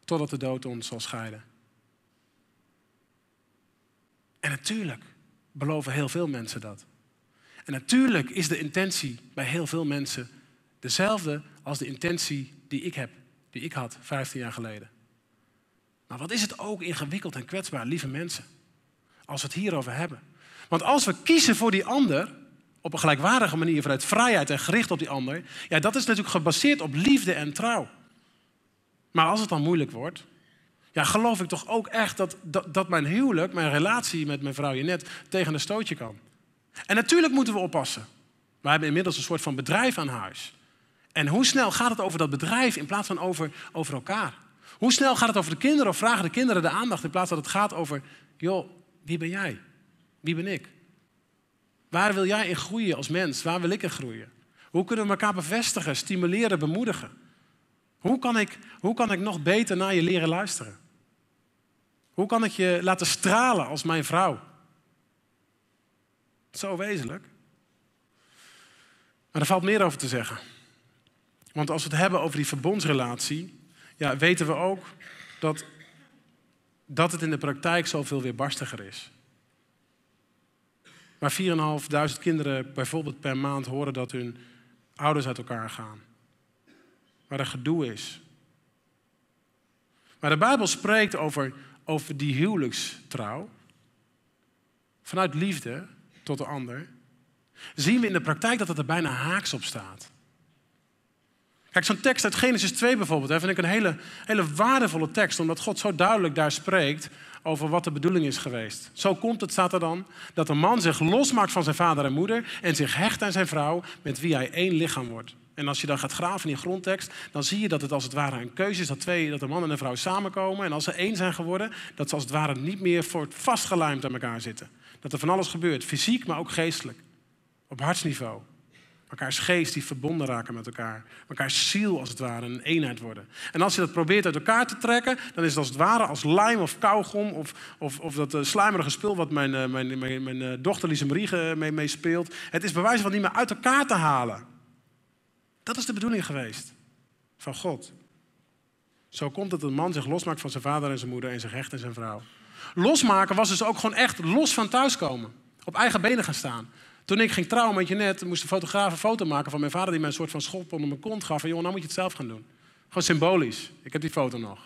totdat de dood ons zal scheiden. En natuurlijk beloven heel veel mensen dat. En natuurlijk is de intentie bij heel veel mensen dezelfde als de intentie die ik heb, die ik had 15 jaar geleden. Maar wat is het ook ingewikkeld en kwetsbaar, lieve mensen, als we het hierover hebben? Want als we kiezen voor die ander, op een gelijkwaardige manier vanuit vrijheid en gericht op die ander, ja, dat is natuurlijk gebaseerd op liefde en trouw. Maar als het dan moeilijk wordt, ja, geloof ik toch ook echt dat, dat, mijn huwelijk, mijn relatie met mijn vrouw net tegen een stootje kan. En natuurlijk moeten we oppassen. We hebben inmiddels een soort van bedrijf aan huis. En hoe snel gaat het over dat bedrijf in plaats van over, over elkaar? Hoe snel gaat het over de kinderen of vragen de kinderen de aandacht in plaats dat het gaat over, joh, wie ben jij? Wie ben ik? Waar wil jij in groeien als mens? Waar wil ik in groeien? Hoe kunnen we elkaar bevestigen, stimuleren, bemoedigen? Hoe kan ik, hoe kan ik nog beter naar je leren luisteren? Hoe kan ik je laten stralen als mijn vrouw? Zo wezenlijk. Maar er valt meer over te zeggen. Want als we het hebben over die verbondsrelatie, ja, weten we ook dat, dat het in de praktijk zoveel weerbarstiger is. Maar 4.500 kinderen bijvoorbeeld per maand horen dat hun ouders uit elkaar gaan. Waar er gedoe is. Maar de Bijbel spreekt over, over die huwelijkstrouw. Vanuit liefde tot de ander. Zien we in de praktijk dat dat er bijna haaks op staat. Kijk, zo'n tekst uit Genesis 2 bijvoorbeeld, vind ik een hele, hele waardevolle tekst, omdat God zo duidelijk daar spreekt over wat de bedoeling is geweest. Zo komt het, staat er dan, dat een man zich losmaakt van zijn vader en moeder en zich hecht aan zijn vrouw, met wie hij één lichaam wordt. En als je dan gaat graven in die grondtekst, dan zie je dat het als het ware een keuze is dat, twee, dat een man en een vrouw samenkomen. En als ze één zijn geworden, dat ze als het ware niet meer voor vastgelijmd aan elkaar zitten. Dat er van alles gebeurt, fysiek, maar ook geestelijk, op hartsniveau. Elkaars geest die verbonden raken met elkaar. Elkaar ziel als het ware een eenheid worden. En als je dat probeert uit elkaar te trekken, dan is het als het ware als lijm of kauwgom of, of, of dat eh, slijmerige spul wat mijn, eh, mijn, mijn, mijn eh, dochter Lise Marie mee, mee speelt. Het is bewijs van niet meer uit elkaar te halen. Dat is de bedoeling geweest van God. Zo komt dat een man zich losmaakt van zijn vader en zijn moeder en zijn hecht en zijn vrouw. Losmaken was dus ook gewoon echt los van thuiskomen. Op eigen benen gaan staan. Toen ik ging trouwen met je net, moest de fotograaf een foto maken van mijn vader die mij een soort van schop onder mijn kont gaf. En jongen, nou moet je het zelf gaan doen. Gewoon symbolisch. Ik heb die foto nog.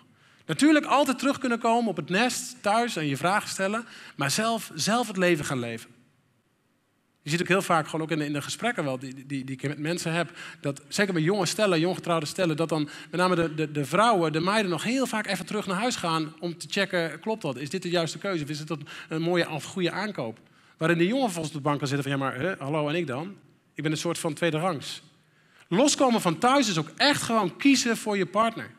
Natuurlijk altijd terug kunnen komen op het nest, thuis en je vragen stellen, maar zelf, zelf het leven gaan leven. Je ziet ook heel vaak gewoon ook in de, in de gesprekken wel die, die, die ik met mensen heb, dat zeker bij jonge stellen, jonggetrouwde stellen, dat dan met name de, de, de vrouwen, de meiden nog heel vaak even terug naar huis gaan om te checken, klopt dat? Is dit de juiste keuze? Of is het een mooie of goede aankoop? Waarin de jongen volgens de bank kan zitten van ja, maar hè, hallo en ik dan? Ik ben een soort van tweede rangs. Loskomen van thuis is ook echt gewoon kiezen voor je partner.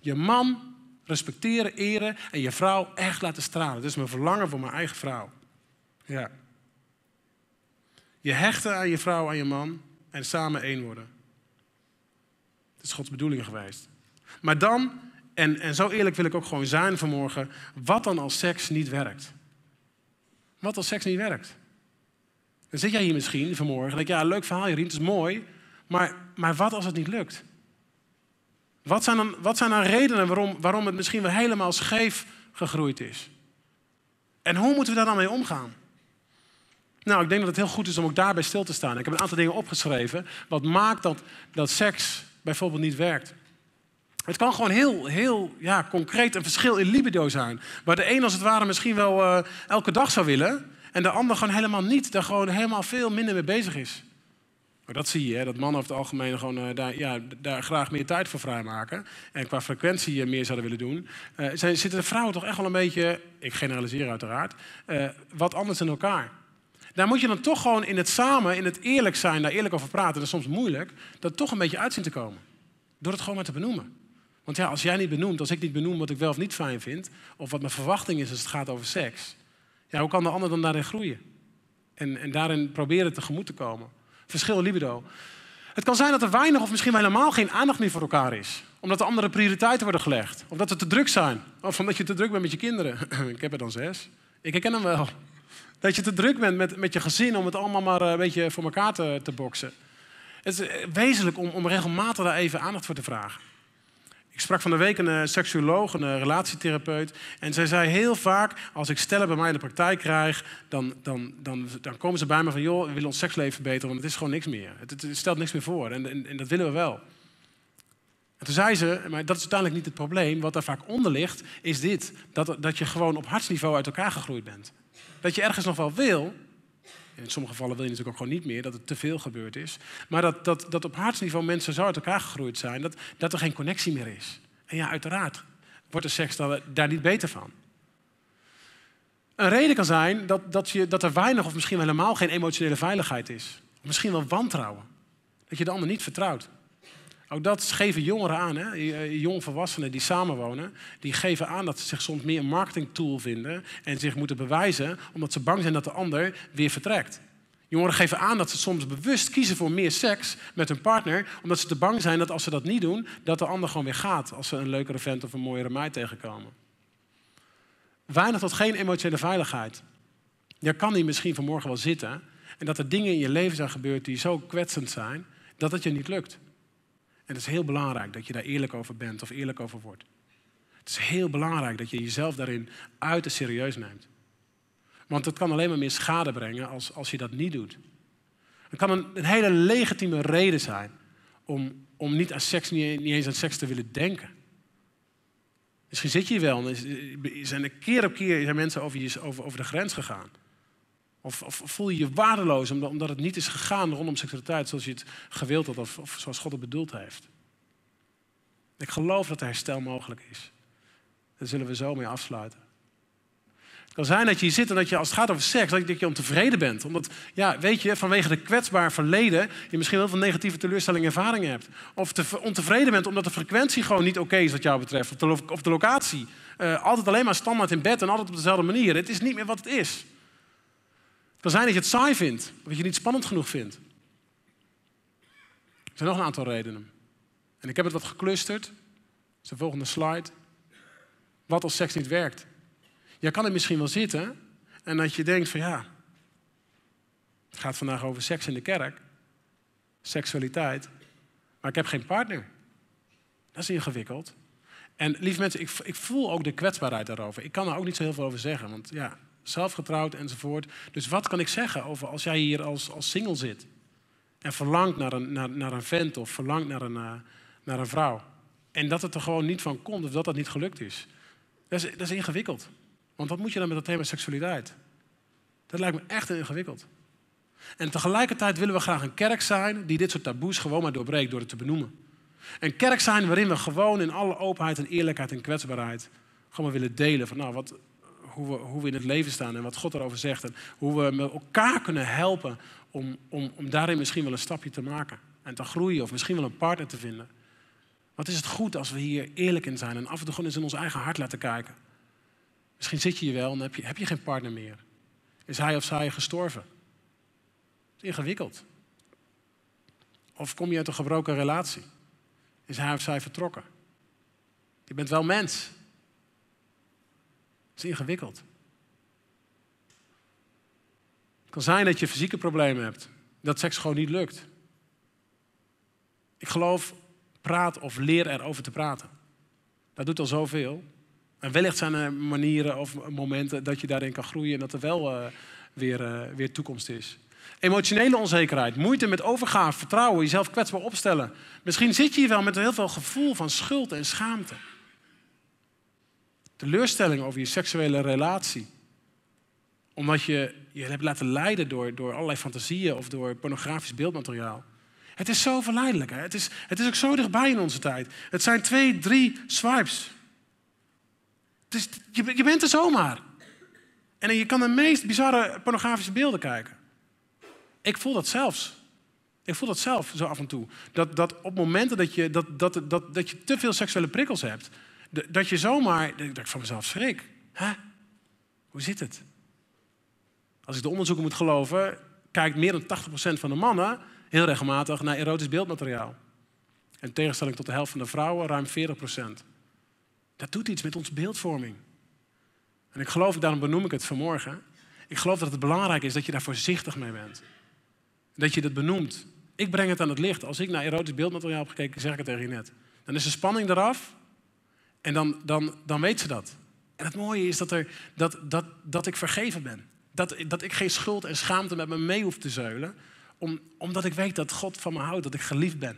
Je man respecteren, eren en je vrouw echt laten stralen. Dat is mijn verlangen voor mijn eigen vrouw. Ja. Je hechten aan je vrouw, aan je man en samen één worden. Dat is Gods bedoeling geweest. Maar dan, en, en zo eerlijk wil ik ook gewoon zijn vanmorgen, wat dan als seks niet werkt? Wat als seks niet werkt? Dan zit jij hier misschien vanmorgen en denk ja, leuk verhaal Jorien, het is mooi. Maar, maar wat als het niet lukt? Wat zijn dan, wat zijn dan redenen waarom, waarom het misschien wel helemaal scheef gegroeid is? En hoe moeten we daar dan mee omgaan? Nou, ik denk dat het heel goed is om ook daarbij stil te staan. Ik heb een aantal dingen opgeschreven. Wat maakt dat, dat seks bijvoorbeeld niet werkt? Het kan gewoon heel, heel ja, concreet een verschil in libido zijn. Waar de een als het ware misschien wel eh, elke dag zou willen. En de ander gewoon helemaal niet. Daar gewoon helemaal veel minder mee bezig is. Maar dat zie je, hè, dat mannen over het algemeen gewoon, eh, daar, ja, daar graag meer tijd voor vrijmaken. En qua frequentie eh, meer zouden willen doen. zijn, zitten de vrouwen toch echt wel een beetje, ik generaliseer uiteraard, wat anders in elkaar. Daar moet je dan toch gewoon in het samen, in het eerlijk zijn, daar eerlijk over praten. Dat is soms moeilijk. Dat toch een beetje uit zien te komen. Door het gewoon maar te benoemen. Want ja, als jij niet benoemt, als ik niet benoem wat ik wel of niet fijn vind, of wat mijn verwachting is als het gaat over seks, ja, hoe kan de ander dan daarin groeien? En, en daarin proberen tegemoet te komen. Verschil libido. Het kan zijn dat er weinig of misschien helemaal geen aandacht meer voor elkaar is. Omdat er andere prioriteiten worden gelegd. Of dat we te druk zijn. Of omdat je te druk bent met je kinderen. ik heb er dan zes. Ik herken hem wel. Dat je te druk bent met, met je gezin om het allemaal maar eh, een beetje voor elkaar te, te boksen. Het is eh, wezenlijk om, om regelmatig daar even aandacht voor te vragen. Ik sprak van de week een eh, seksuoloog, een eh, relatietherapeut. En zij zei heel vaak, als ik stellen bij mij in de praktijk krijg... dan, dan, dan, dan komen ze bij me van, joh, we willen ons seksleven verbeteren... want het is gewoon niks meer. Het, het stelt niks meer voor en, en, dat willen we wel. En toen zei ze, maar dat is uiteindelijk niet het probleem. Wat daar vaak onder ligt, is dit. Dat, dat je gewoon op hartsniveau uit elkaar gegroeid bent. Dat je ergens nog wel wil, in sommige gevallen wil je natuurlijk ook gewoon niet meer, dat het te veel gebeurd is. Maar dat, dat, dat op hartsniveau mensen zo uit elkaar gegroeid zijn dat, dat er geen connectie meer is. En ja, uiteraard wordt de seks daar, niet beter van. Een reden kan zijn dat, dat, je, dat er weinig of misschien wel helemaal geen emotionele veiligheid is. Misschien wel wantrouwen. Dat je de ander niet vertrouwt. Ook dat geven jongeren aan, hè? Eh, jong volwassenen die samenwonen. Die geven aan dat ze zich soms meer een marketingtool vinden. En zich moeten bewijzen omdat ze bang zijn dat de ander weer vertrekt. Jongeren geven aan dat ze soms bewust kiezen voor meer seks met hun partner. Omdat ze te bang zijn dat als ze dat niet doen, dat de ander gewoon weer gaat. Als ze een leukere vent of een mooiere meid tegenkomen. Weinig tot geen emotionele veiligheid. Je kan die misschien vanmorgen wel zitten. En dat er dingen in je leven zijn gebeurd die zo kwetsend zijn, dat het je niet lukt. En het is heel belangrijk dat je daar eerlijk over bent of eerlijk over wordt. Het is heel belangrijk dat je jezelf daarin uit de serieus neemt. Want het kan alleen maar meer schade brengen als, als je dat niet doet. Het kan een, een hele legitieme reden zijn om, om niet aan seks, niet, eens aan seks te willen denken. Misschien zit je wel Er zijn er keer op keer zijn mensen over, over, over de grens gegaan. Of, of, voel je je waardeloos omdat, omdat het niet is gegaan rondom seksualiteit zoals je het gewild had of, of zoals God het bedoeld heeft? Ik geloof dat er herstel mogelijk is. Daar zullen we zo mee afsluiten. Het kan zijn dat je hier zit en dat je als het gaat over seks, dat je ontevreden bent. Omdat, ja, weet je, vanwege de kwetsbaar verleden je misschien heel veel negatieve teleurstellingen ervaringen hebt. Of te ontevreden bent omdat de frequentie gewoon niet oké is wat jou betreft. Of de, of de locatie. Eh, altijd alleen maar standaard in bed en altijd op dezelfde manier. Het is niet meer wat het is kan zijn dat je het saai vindt, dat je het niet spannend genoeg vindt. Er zijn nog een aantal redenen. En ik heb het wat geclusterd. Dat is de volgende slide. Wat als seks niet werkt? Jij kan er misschien wel zitten en dat je denkt van ja, het gaat vandaag over seks in de kerk, seksualiteit, maar ik heb geen partner. Dat is ingewikkeld. En lieve mensen, ik, ik voel ook de kwetsbaarheid daarover. Ik kan daar ook niet zo heel veel over zeggen, want ja, zelfgetrouwd enzovoort. Dus wat kan ik zeggen over als jij hier als, als single zit en verlangt naar een, naar, naar een vent of verlangt naar een, eh, naar een vrouw. En dat het er gewoon niet van komt of dat dat niet gelukt is. Dat is, dat is ingewikkeld. Want wat moet je dan met dat thema seksualiteit? Dat lijkt me echt ingewikkeld. En tegelijkertijd willen we graag een kerk zijn die dit soort taboes gewoon maar doorbreekt door het te benoemen. Een kerk zijn waarin we gewoon in alle openheid en eerlijkheid en kwetsbaarheid gewoon willen delen van nou, wat, hoe we, hoe we in het leven staan en wat God erover zegt. En hoe we elkaar kunnen helpen om, om, om daarin misschien wel een stapje te maken. En te groeien of misschien wel een partner te vinden. Wat is het goed als we hier eerlijk in zijn en af en toe gewoon eens in ons eigen hart laten kijken. Misschien zit je hier wel en heb je, heb je geen partner meer. Is hij of zij gestorven? Is ingewikkeld. Of kom je uit een gebroken relatie? Is hij of zij vertrokken? Je bent wel mens is ingewikkeld. Het kan zijn dat je fysieke problemen hebt, dat seks gewoon niet lukt. Ik geloof, praat of leer erover te praten. Dat doet al zoveel. En wellicht zijn er manieren of momenten dat je daarin kan groeien en dat er wel eh, weer, eh, weer toekomst is. Emotionele onzekerheid, moeite met overgaan, vertrouwen, jezelf kwetsbaar opstellen. Misschien zit je hier wel met heel veel gevoel van schuld en schaamte teleurstelling over je seksuele relatie. Omdat je je hebt laten leiden door, door allerlei fantasieën of door pornografisch beeldmateriaal. Het is zo verleidelijk. Hè? Het, is, het is ook zo dichtbij in onze tijd. Het zijn twee, drie swipes. je, je bent er zomaar. En je kan de meest bizarre pornografische beelden kijken. Ik voel dat zelfs. Ik voel dat zelf zo af en toe. Dat, dat op momenten dat je, dat, dat, dat, dat je te veel seksuele prikkels hebt, dat je zomaar, dat ik van mezelf schrik. Hè? Hoe zit het? Als ik de onderzoeken moet geloven, kijkt meer dan 80% van de mannen heel regelmatig naar erotisch beeldmateriaal. In tegenstelling tot de helft van de vrouwen, ruim 40%. Dat doet iets met ons beeldvorming. En ik geloof, daarom benoem ik het vanmorgen. Ik geloof dat het belangrijk is dat je daar voorzichtig mee bent. Dat je dat benoemt. Ik breng het aan het licht. Als ik naar erotisch beeldmateriaal heb gekeken, zeg ik het tegen je net. Dan is de spanning eraf en dan, dan, dan weet ze dat. En het mooie is dat, er, dat, dat, dat ik vergeven ben. Dat, dat ik geen schuld en schaamte met me mee hoef te zeulen. Om, omdat ik weet dat God van me houdt, dat ik geliefd ben.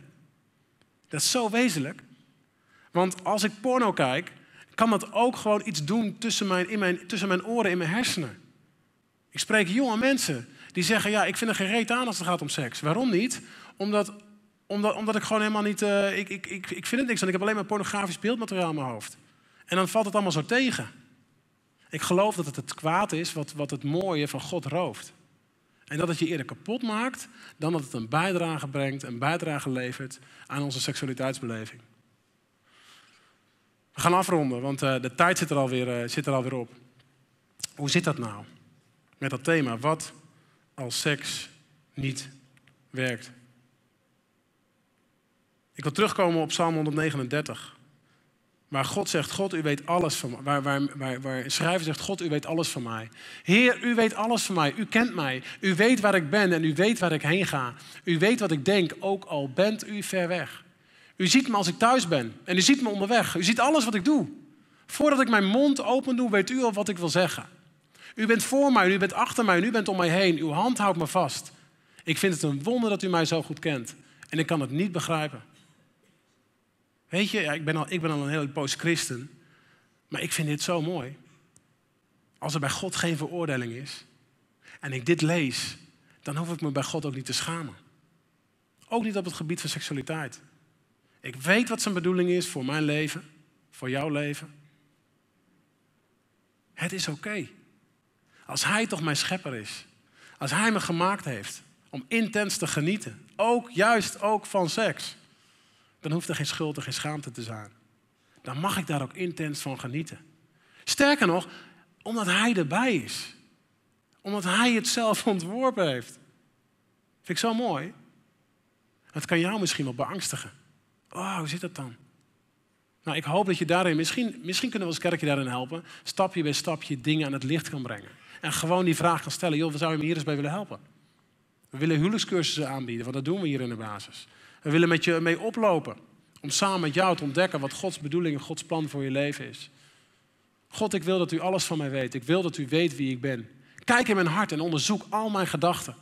Dat is zo wezenlijk. Want als ik porno kijk, kan dat ook gewoon iets doen tussen mijn, in mijn, tussen mijn oren in mijn hersenen. Ik spreek jonge mensen die zeggen: Ja, ik vind er gereed aan als het gaat om seks. Waarom niet? Omdat omdat, omdat ik gewoon helemaal niet. Eh, ik, ik, ik, ik vind het niks en Ik heb alleen maar pornografisch beeldmateriaal in mijn hoofd. En dan valt het allemaal zo tegen. Ik geloof dat het het kwaad is wat, wat het mooie van God rooft. En dat het je eerder kapot maakt dan dat het een bijdrage brengt, een bijdrage levert aan onze seksualiteitsbeleving. We gaan afronden, want eh, de tijd zit er, alweer, eh, zit er alweer op. Hoe zit dat nou met dat thema? Wat als seks niet werkt? Ik wil terugkomen op Psalm 139. Waar God zegt, God, u weet alles van mij. Waar, waar, waar, schrijver zegt, God, u weet alles van mij. Heer, u weet alles van mij. U kent mij. U weet waar ik ben en u weet waar ik heen ga. U weet wat ik denk, ook al bent u ver weg. U ziet me als ik thuis ben en u ziet me onderweg. U ziet alles wat ik doe. Voordat ik mijn mond open doe, weet u al wat ik wil zeggen. U bent voor mij, en u bent achter mij, en u bent om mij heen. Uw hand houdt me vast. Ik vind het een wonder dat u mij zo goed kent. En ik kan het niet begrijpen. Weet je, ja, ik, ben al, ik ben al een hele poos christen, maar ik vind dit zo mooi. Als er bij God geen veroordeling is en ik dit lees, dan hoef ik me bij God ook niet te schamen. Ook niet op het gebied van seksualiteit. Ik weet wat zijn bedoeling is voor mijn leven, voor jouw leven. Het is oké. Als Hij toch mijn schepper is. Als Hij me gemaakt heeft om intens te genieten. Ook juist ook van seks. Dan hoeft er geen schuld en geen schaamte te zijn. Dan mag ik daar ook intens van genieten. Sterker nog, omdat Hij erbij is. Omdat Hij het zelf ontworpen heeft. Vind ik zo mooi. Het kan jou misschien wel beangstigen. Oh, hoe zit dat dan? Nou, ik hoop dat je daarin, misschien, misschien kunnen we als kerkje daarin helpen, stapje bij stapje dingen aan het licht kan brengen. En gewoon die vraag kan stellen, joh, we zouden je hier eens bij willen helpen? We willen huwelijkscursussen aanbieden, want dat doen we hier in de basis. We willen met je mee oplopen. Om samen met jou te ontdekken wat Gods bedoeling en Gods plan voor je leven is. God, ik wil dat u alles van mij weet. Ik wil dat u weet wie ik ben. Kijk in mijn hart en onderzoek al mijn gedachten.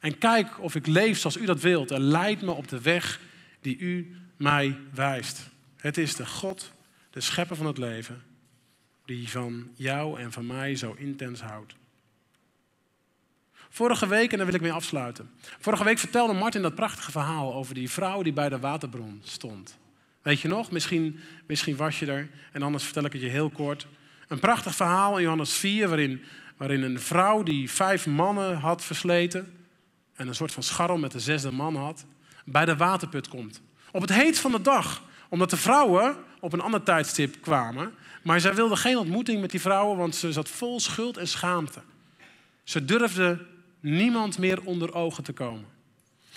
En kijk of ik leef zoals u dat wilt. En leid me op de weg die u mij wijst. Het is de God, de schepper van het leven, die van jou en van mij zo intens houdt. Vorige week, en daar wil ik mee afsluiten. Vorige week vertelde Martin dat prachtige verhaal over die vrouw die bij de waterbron stond. Weet je nog? Misschien, misschien was je er. En anders vertel ik het je heel kort. Een prachtig verhaal in Johannes 4, waarin, waarin een vrouw die vijf mannen had versleten. en een soort van scharrel met de zesde man had. bij de waterput komt. Op het heet van de dag, omdat de vrouwen op een ander tijdstip kwamen. Maar zij wilde geen ontmoeting met die vrouwen, want ze zat vol schuld en schaamte. Ze durfde niemand meer onder ogen te komen.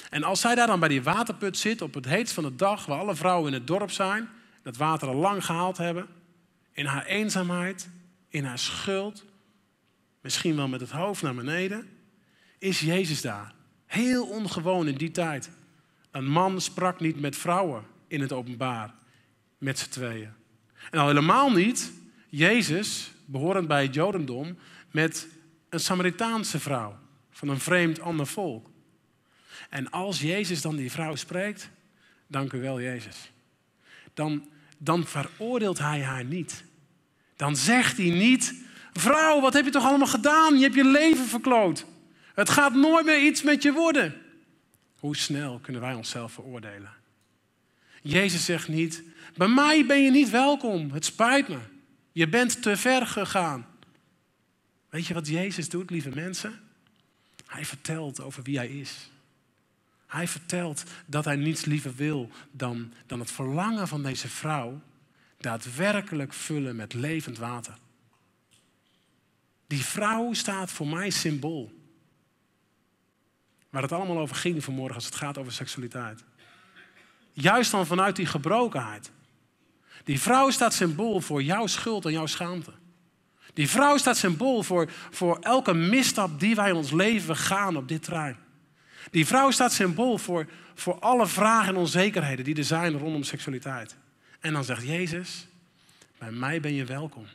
En als zij daar dan bij die waterput zit op het heetst van de dag, waar alle vrouwen in het dorp zijn, dat water al lang gehaald hebben, in haar eenzaamheid, in haar schuld, misschien wel met het hoofd naar beneden, is Jezus daar. Heel ongewoon in die tijd. Een man sprak niet met vrouwen in het openbaar, met z'n tweeën. En al helemaal niet Jezus, behorend bij het Jodendom, met een Samaritaanse vrouw van een vreemd ander volk. En als Jezus dan die vrouw spreekt, dank u wel Jezus. Dan, dan veroordeelt hij haar niet. Dan zegt hij niet, vrouw, wat heb je toch allemaal gedaan? Je hebt je leven verkloot. Het gaat nooit meer iets met je worden. Hoe snel kunnen wij onszelf veroordelen? Jezus zegt niet, bij mij ben je niet welkom, het spijt me. Je bent te ver gegaan. Weet je wat Jezus doet, lieve mensen? Hij vertelt over wie hij is. Hij vertelt dat hij niets liever wil dan, dan het verlangen van deze vrouw daadwerkelijk vullen met levend water. Die vrouw staat voor mij symbool. Waar het allemaal over ging vanmorgen als het gaat over seksualiteit. Juist dan vanuit die gebrokenheid. Die vrouw staat symbool voor jouw schuld en jouw schaamte. Die vrouw staat symbool voor, voor elke misstap die wij in ons leven gaan op dit terrein. Die vrouw staat symbool voor, voor alle vragen en onzekerheden die er zijn rondom seksualiteit. En dan zegt Jezus, bij mij ben je welkom.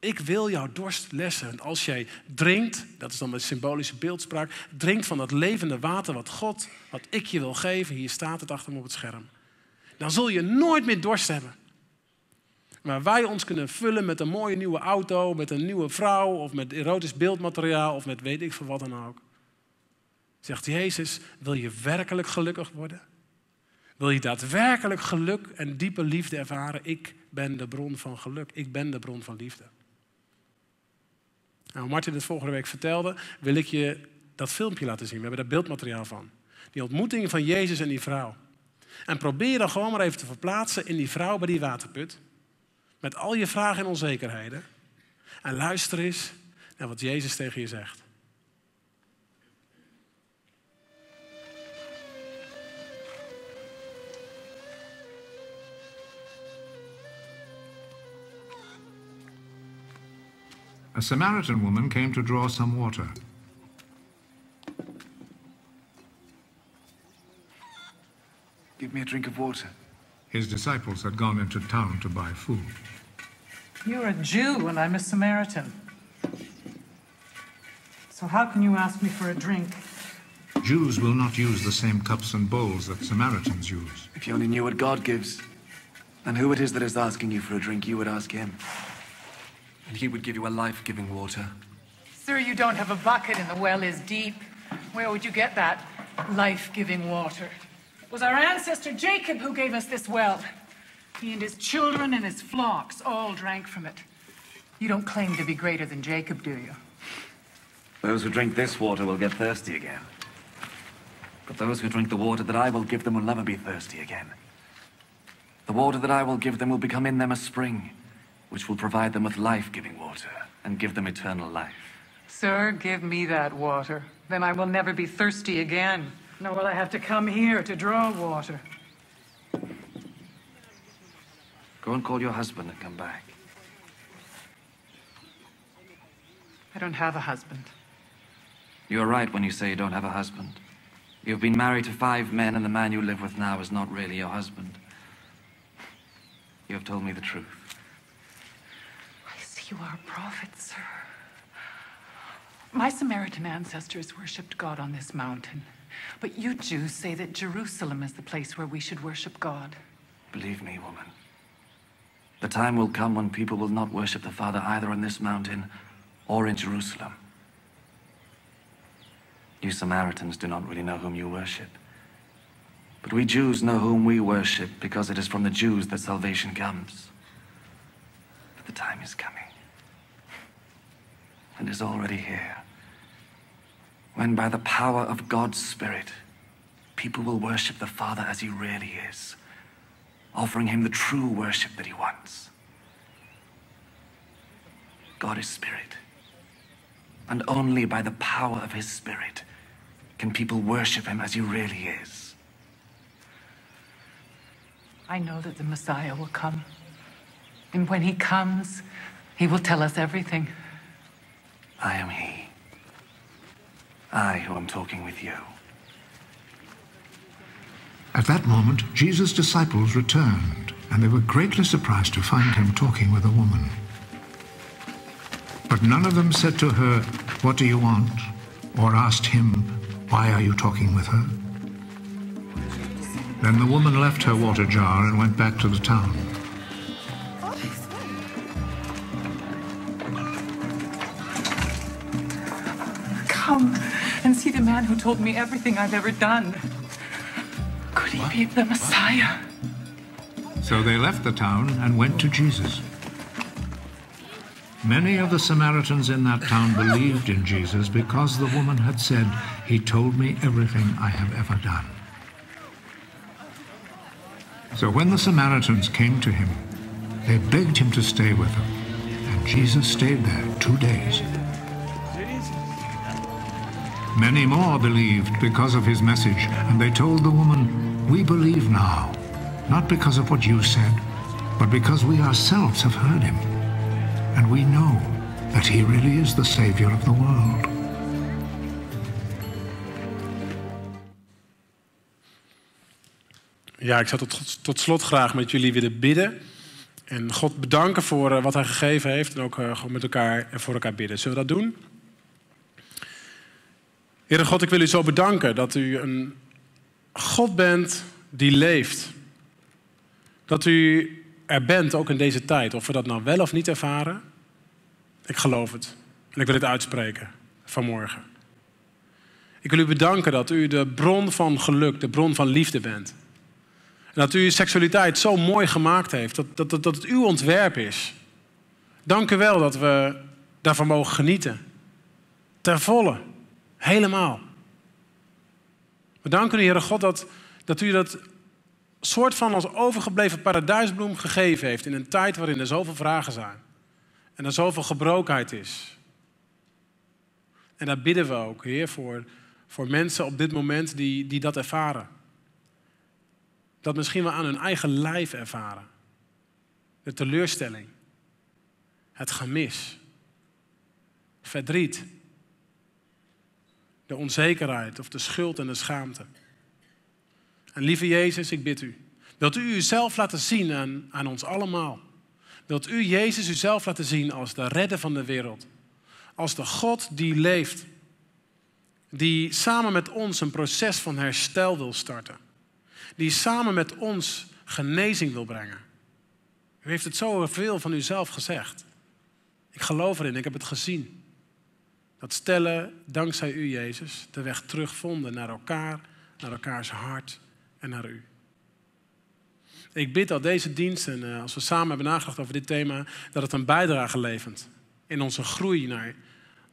Ik wil jouw dorst lessen. En als jij drinkt, dat is dan de symbolische beeldspraak, drinkt van dat levende water wat God, wat ik je wil geven, hier staat het achter me op het scherm. Dan zul je nooit meer dorst hebben. Waar wij ons kunnen vullen met een mooie nieuwe auto, met een nieuwe vrouw of met erotisch beeldmateriaal of met weet ik veel wat dan ook. Zegt Jezus, wil je werkelijk gelukkig worden? Wil je daadwerkelijk geluk en diepe liefde ervaren? Ik ben de bron van geluk. Ik ben de bron van liefde. Nou, Martin het volgende week vertelde, wil ik je dat filmpje laten zien. We hebben daar beeldmateriaal van. Die ontmoeting van Jezus en die vrouw. En probeer dan gewoon maar even te verplaatsen in die vrouw bij die waterput. Met al je vragen en onzekerheden. En luister eens naar wat Jezus tegen je zegt. A Samaritan woman came to draw some water. Give me a drink of water. His disciples had gone into town to buy food. You're a Jew and I'm a Samaritan. So how can you ask me for a drink? Jews will not use the same cups and bowls that Samaritans use. If you only knew what God gives, and who it is that is asking you for a drink, you would ask him. And he would give you a life-giving water. Sir, you don't have a bucket and the well is deep. Where would you get that life-giving water? was our ancestor Jacob who gave us this well. He and his children and his flocks all drank from it. You don't claim to be greater than Jacob, do you? Those who drink this water will get thirsty again. But those who drink the water that I will give them will never be thirsty again. The water that I will give them will become in them a spring, which will provide them with life-giving water and give them eternal life. Sir, give me that water. Then I will never be thirsty again. Now will I have to come here to draw water? Go and call your husband and come back. I don't have a husband. You're right when you say you don't have a husband. You've been married to five men, and the man you live with now is not really your husband. You have told me the truth. I see you are a prophet, sir. My Samaritan ancestors worshipped God on this mountain. But you Jews say that Jerusalem is the place where we should worship God. Believe me, woman. The time will come when people will not worship the Father either on this mountain or in Jerusalem. You Samaritans do not really know whom you worship. But we Jews know whom we worship because it is from the Jews that salvation comes. But the time is coming. And is already here when by the power of God's Spirit, people will worship the Father as he really is, offering him the true worship that he wants. God is Spirit, and only by the power of his Spirit can people worship him as he really is. I know that the Messiah will come, and when he comes, he will tell us everything. I am he. I who am talking with you. At that moment, Jesus' disciples returned, and they were greatly surprised to find him talking with a woman. But none of them said to her, What do you want? or asked him, Why are you talking with her? Then the woman left her water jar and went back to the town. Come and see the man who told me everything I've ever done. Could he what? be the Messiah? So they left the town and went to Jesus. Many of the Samaritans in that town believed in Jesus because the woman had said, He told me everything I have ever done. So when the Samaritans came to him, they begged him to stay with them, and Jesus stayed there two days. Many more believed because of his message, and they told the woman, We believe now, not because of what you said, but because we ourselves have heard him, and we know that he really is the Savior of the world. Ja, ik zou tot, tot slot graag met jullie willen bidden. En God bedanken voor eh, wat hij gegeven heeft. En ook eh, gewoon met elkaar en voor elkaar bidden. Zullen we dat doen? Heere God, ik wil u zo bedanken dat u een God bent die leeft. Dat u er bent ook in deze tijd, of we dat nou wel of niet ervaren. Ik geloof het en ik wil het uitspreken vanmorgen. Ik wil u bedanken dat u de bron van geluk, de bron van liefde bent. En dat u seksualiteit zo mooi gemaakt heeft, dat, dat, dat, dat het uw ontwerp is. Dank u wel dat we daarvan mogen genieten. Ter volle. Helemaal. We danken u, Heere God, dat, dat u dat soort van als overgebleven paradijsbloem gegeven heeft in een tijd waarin er zoveel vragen zijn en er zoveel gebrokenheid is. En daar bidden we ook, Heer, voor, voor mensen op dit moment die, die dat ervaren. Dat misschien wel aan hun eigen lijf ervaren. De teleurstelling, het gemis, verdriet, de onzekerheid of de schuld en de schaamte. En lieve Jezus, ik bid u, dat u uzelf laten zien aan, aan ons allemaal. Dat u Jezus uzelf laten zien als de redder van de wereld. Als de God die leeft. Die samen met ons een proces van herstel wil starten. Die samen met ons genezing wil brengen. U heeft het zoveel van uzelf gezegd. Ik geloof erin, ik heb het gezien. Dat stellen, dankzij u, Jezus, de weg terugvonden naar elkaar, naar elkaars hart en naar u. Ik bid dat deze dienst, en eh, als we samen hebben nagedacht over dit thema, dat het een bijdrage levert in onze groei naar,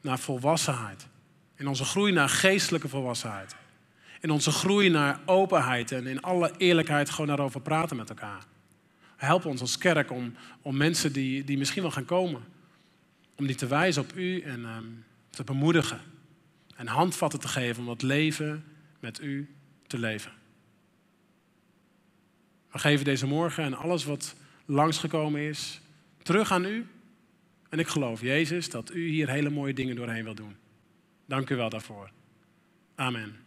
naar volwassenheid. In onze groei naar geestelijke volwassenheid. In onze groei naar openheid en in alle eerlijkheid gewoon daarover praten met elkaar. Help ons als kerk om, om mensen die, die misschien wel gaan komen, om die te wijzen op u en. Ehm, te bemoedigen en handvatten te geven om dat leven met u te leven. We geven deze morgen en alles wat langsgekomen is terug aan u. En ik geloof, Jezus, dat u hier hele mooie dingen doorheen wil doen. Dank u wel daarvoor. Amen.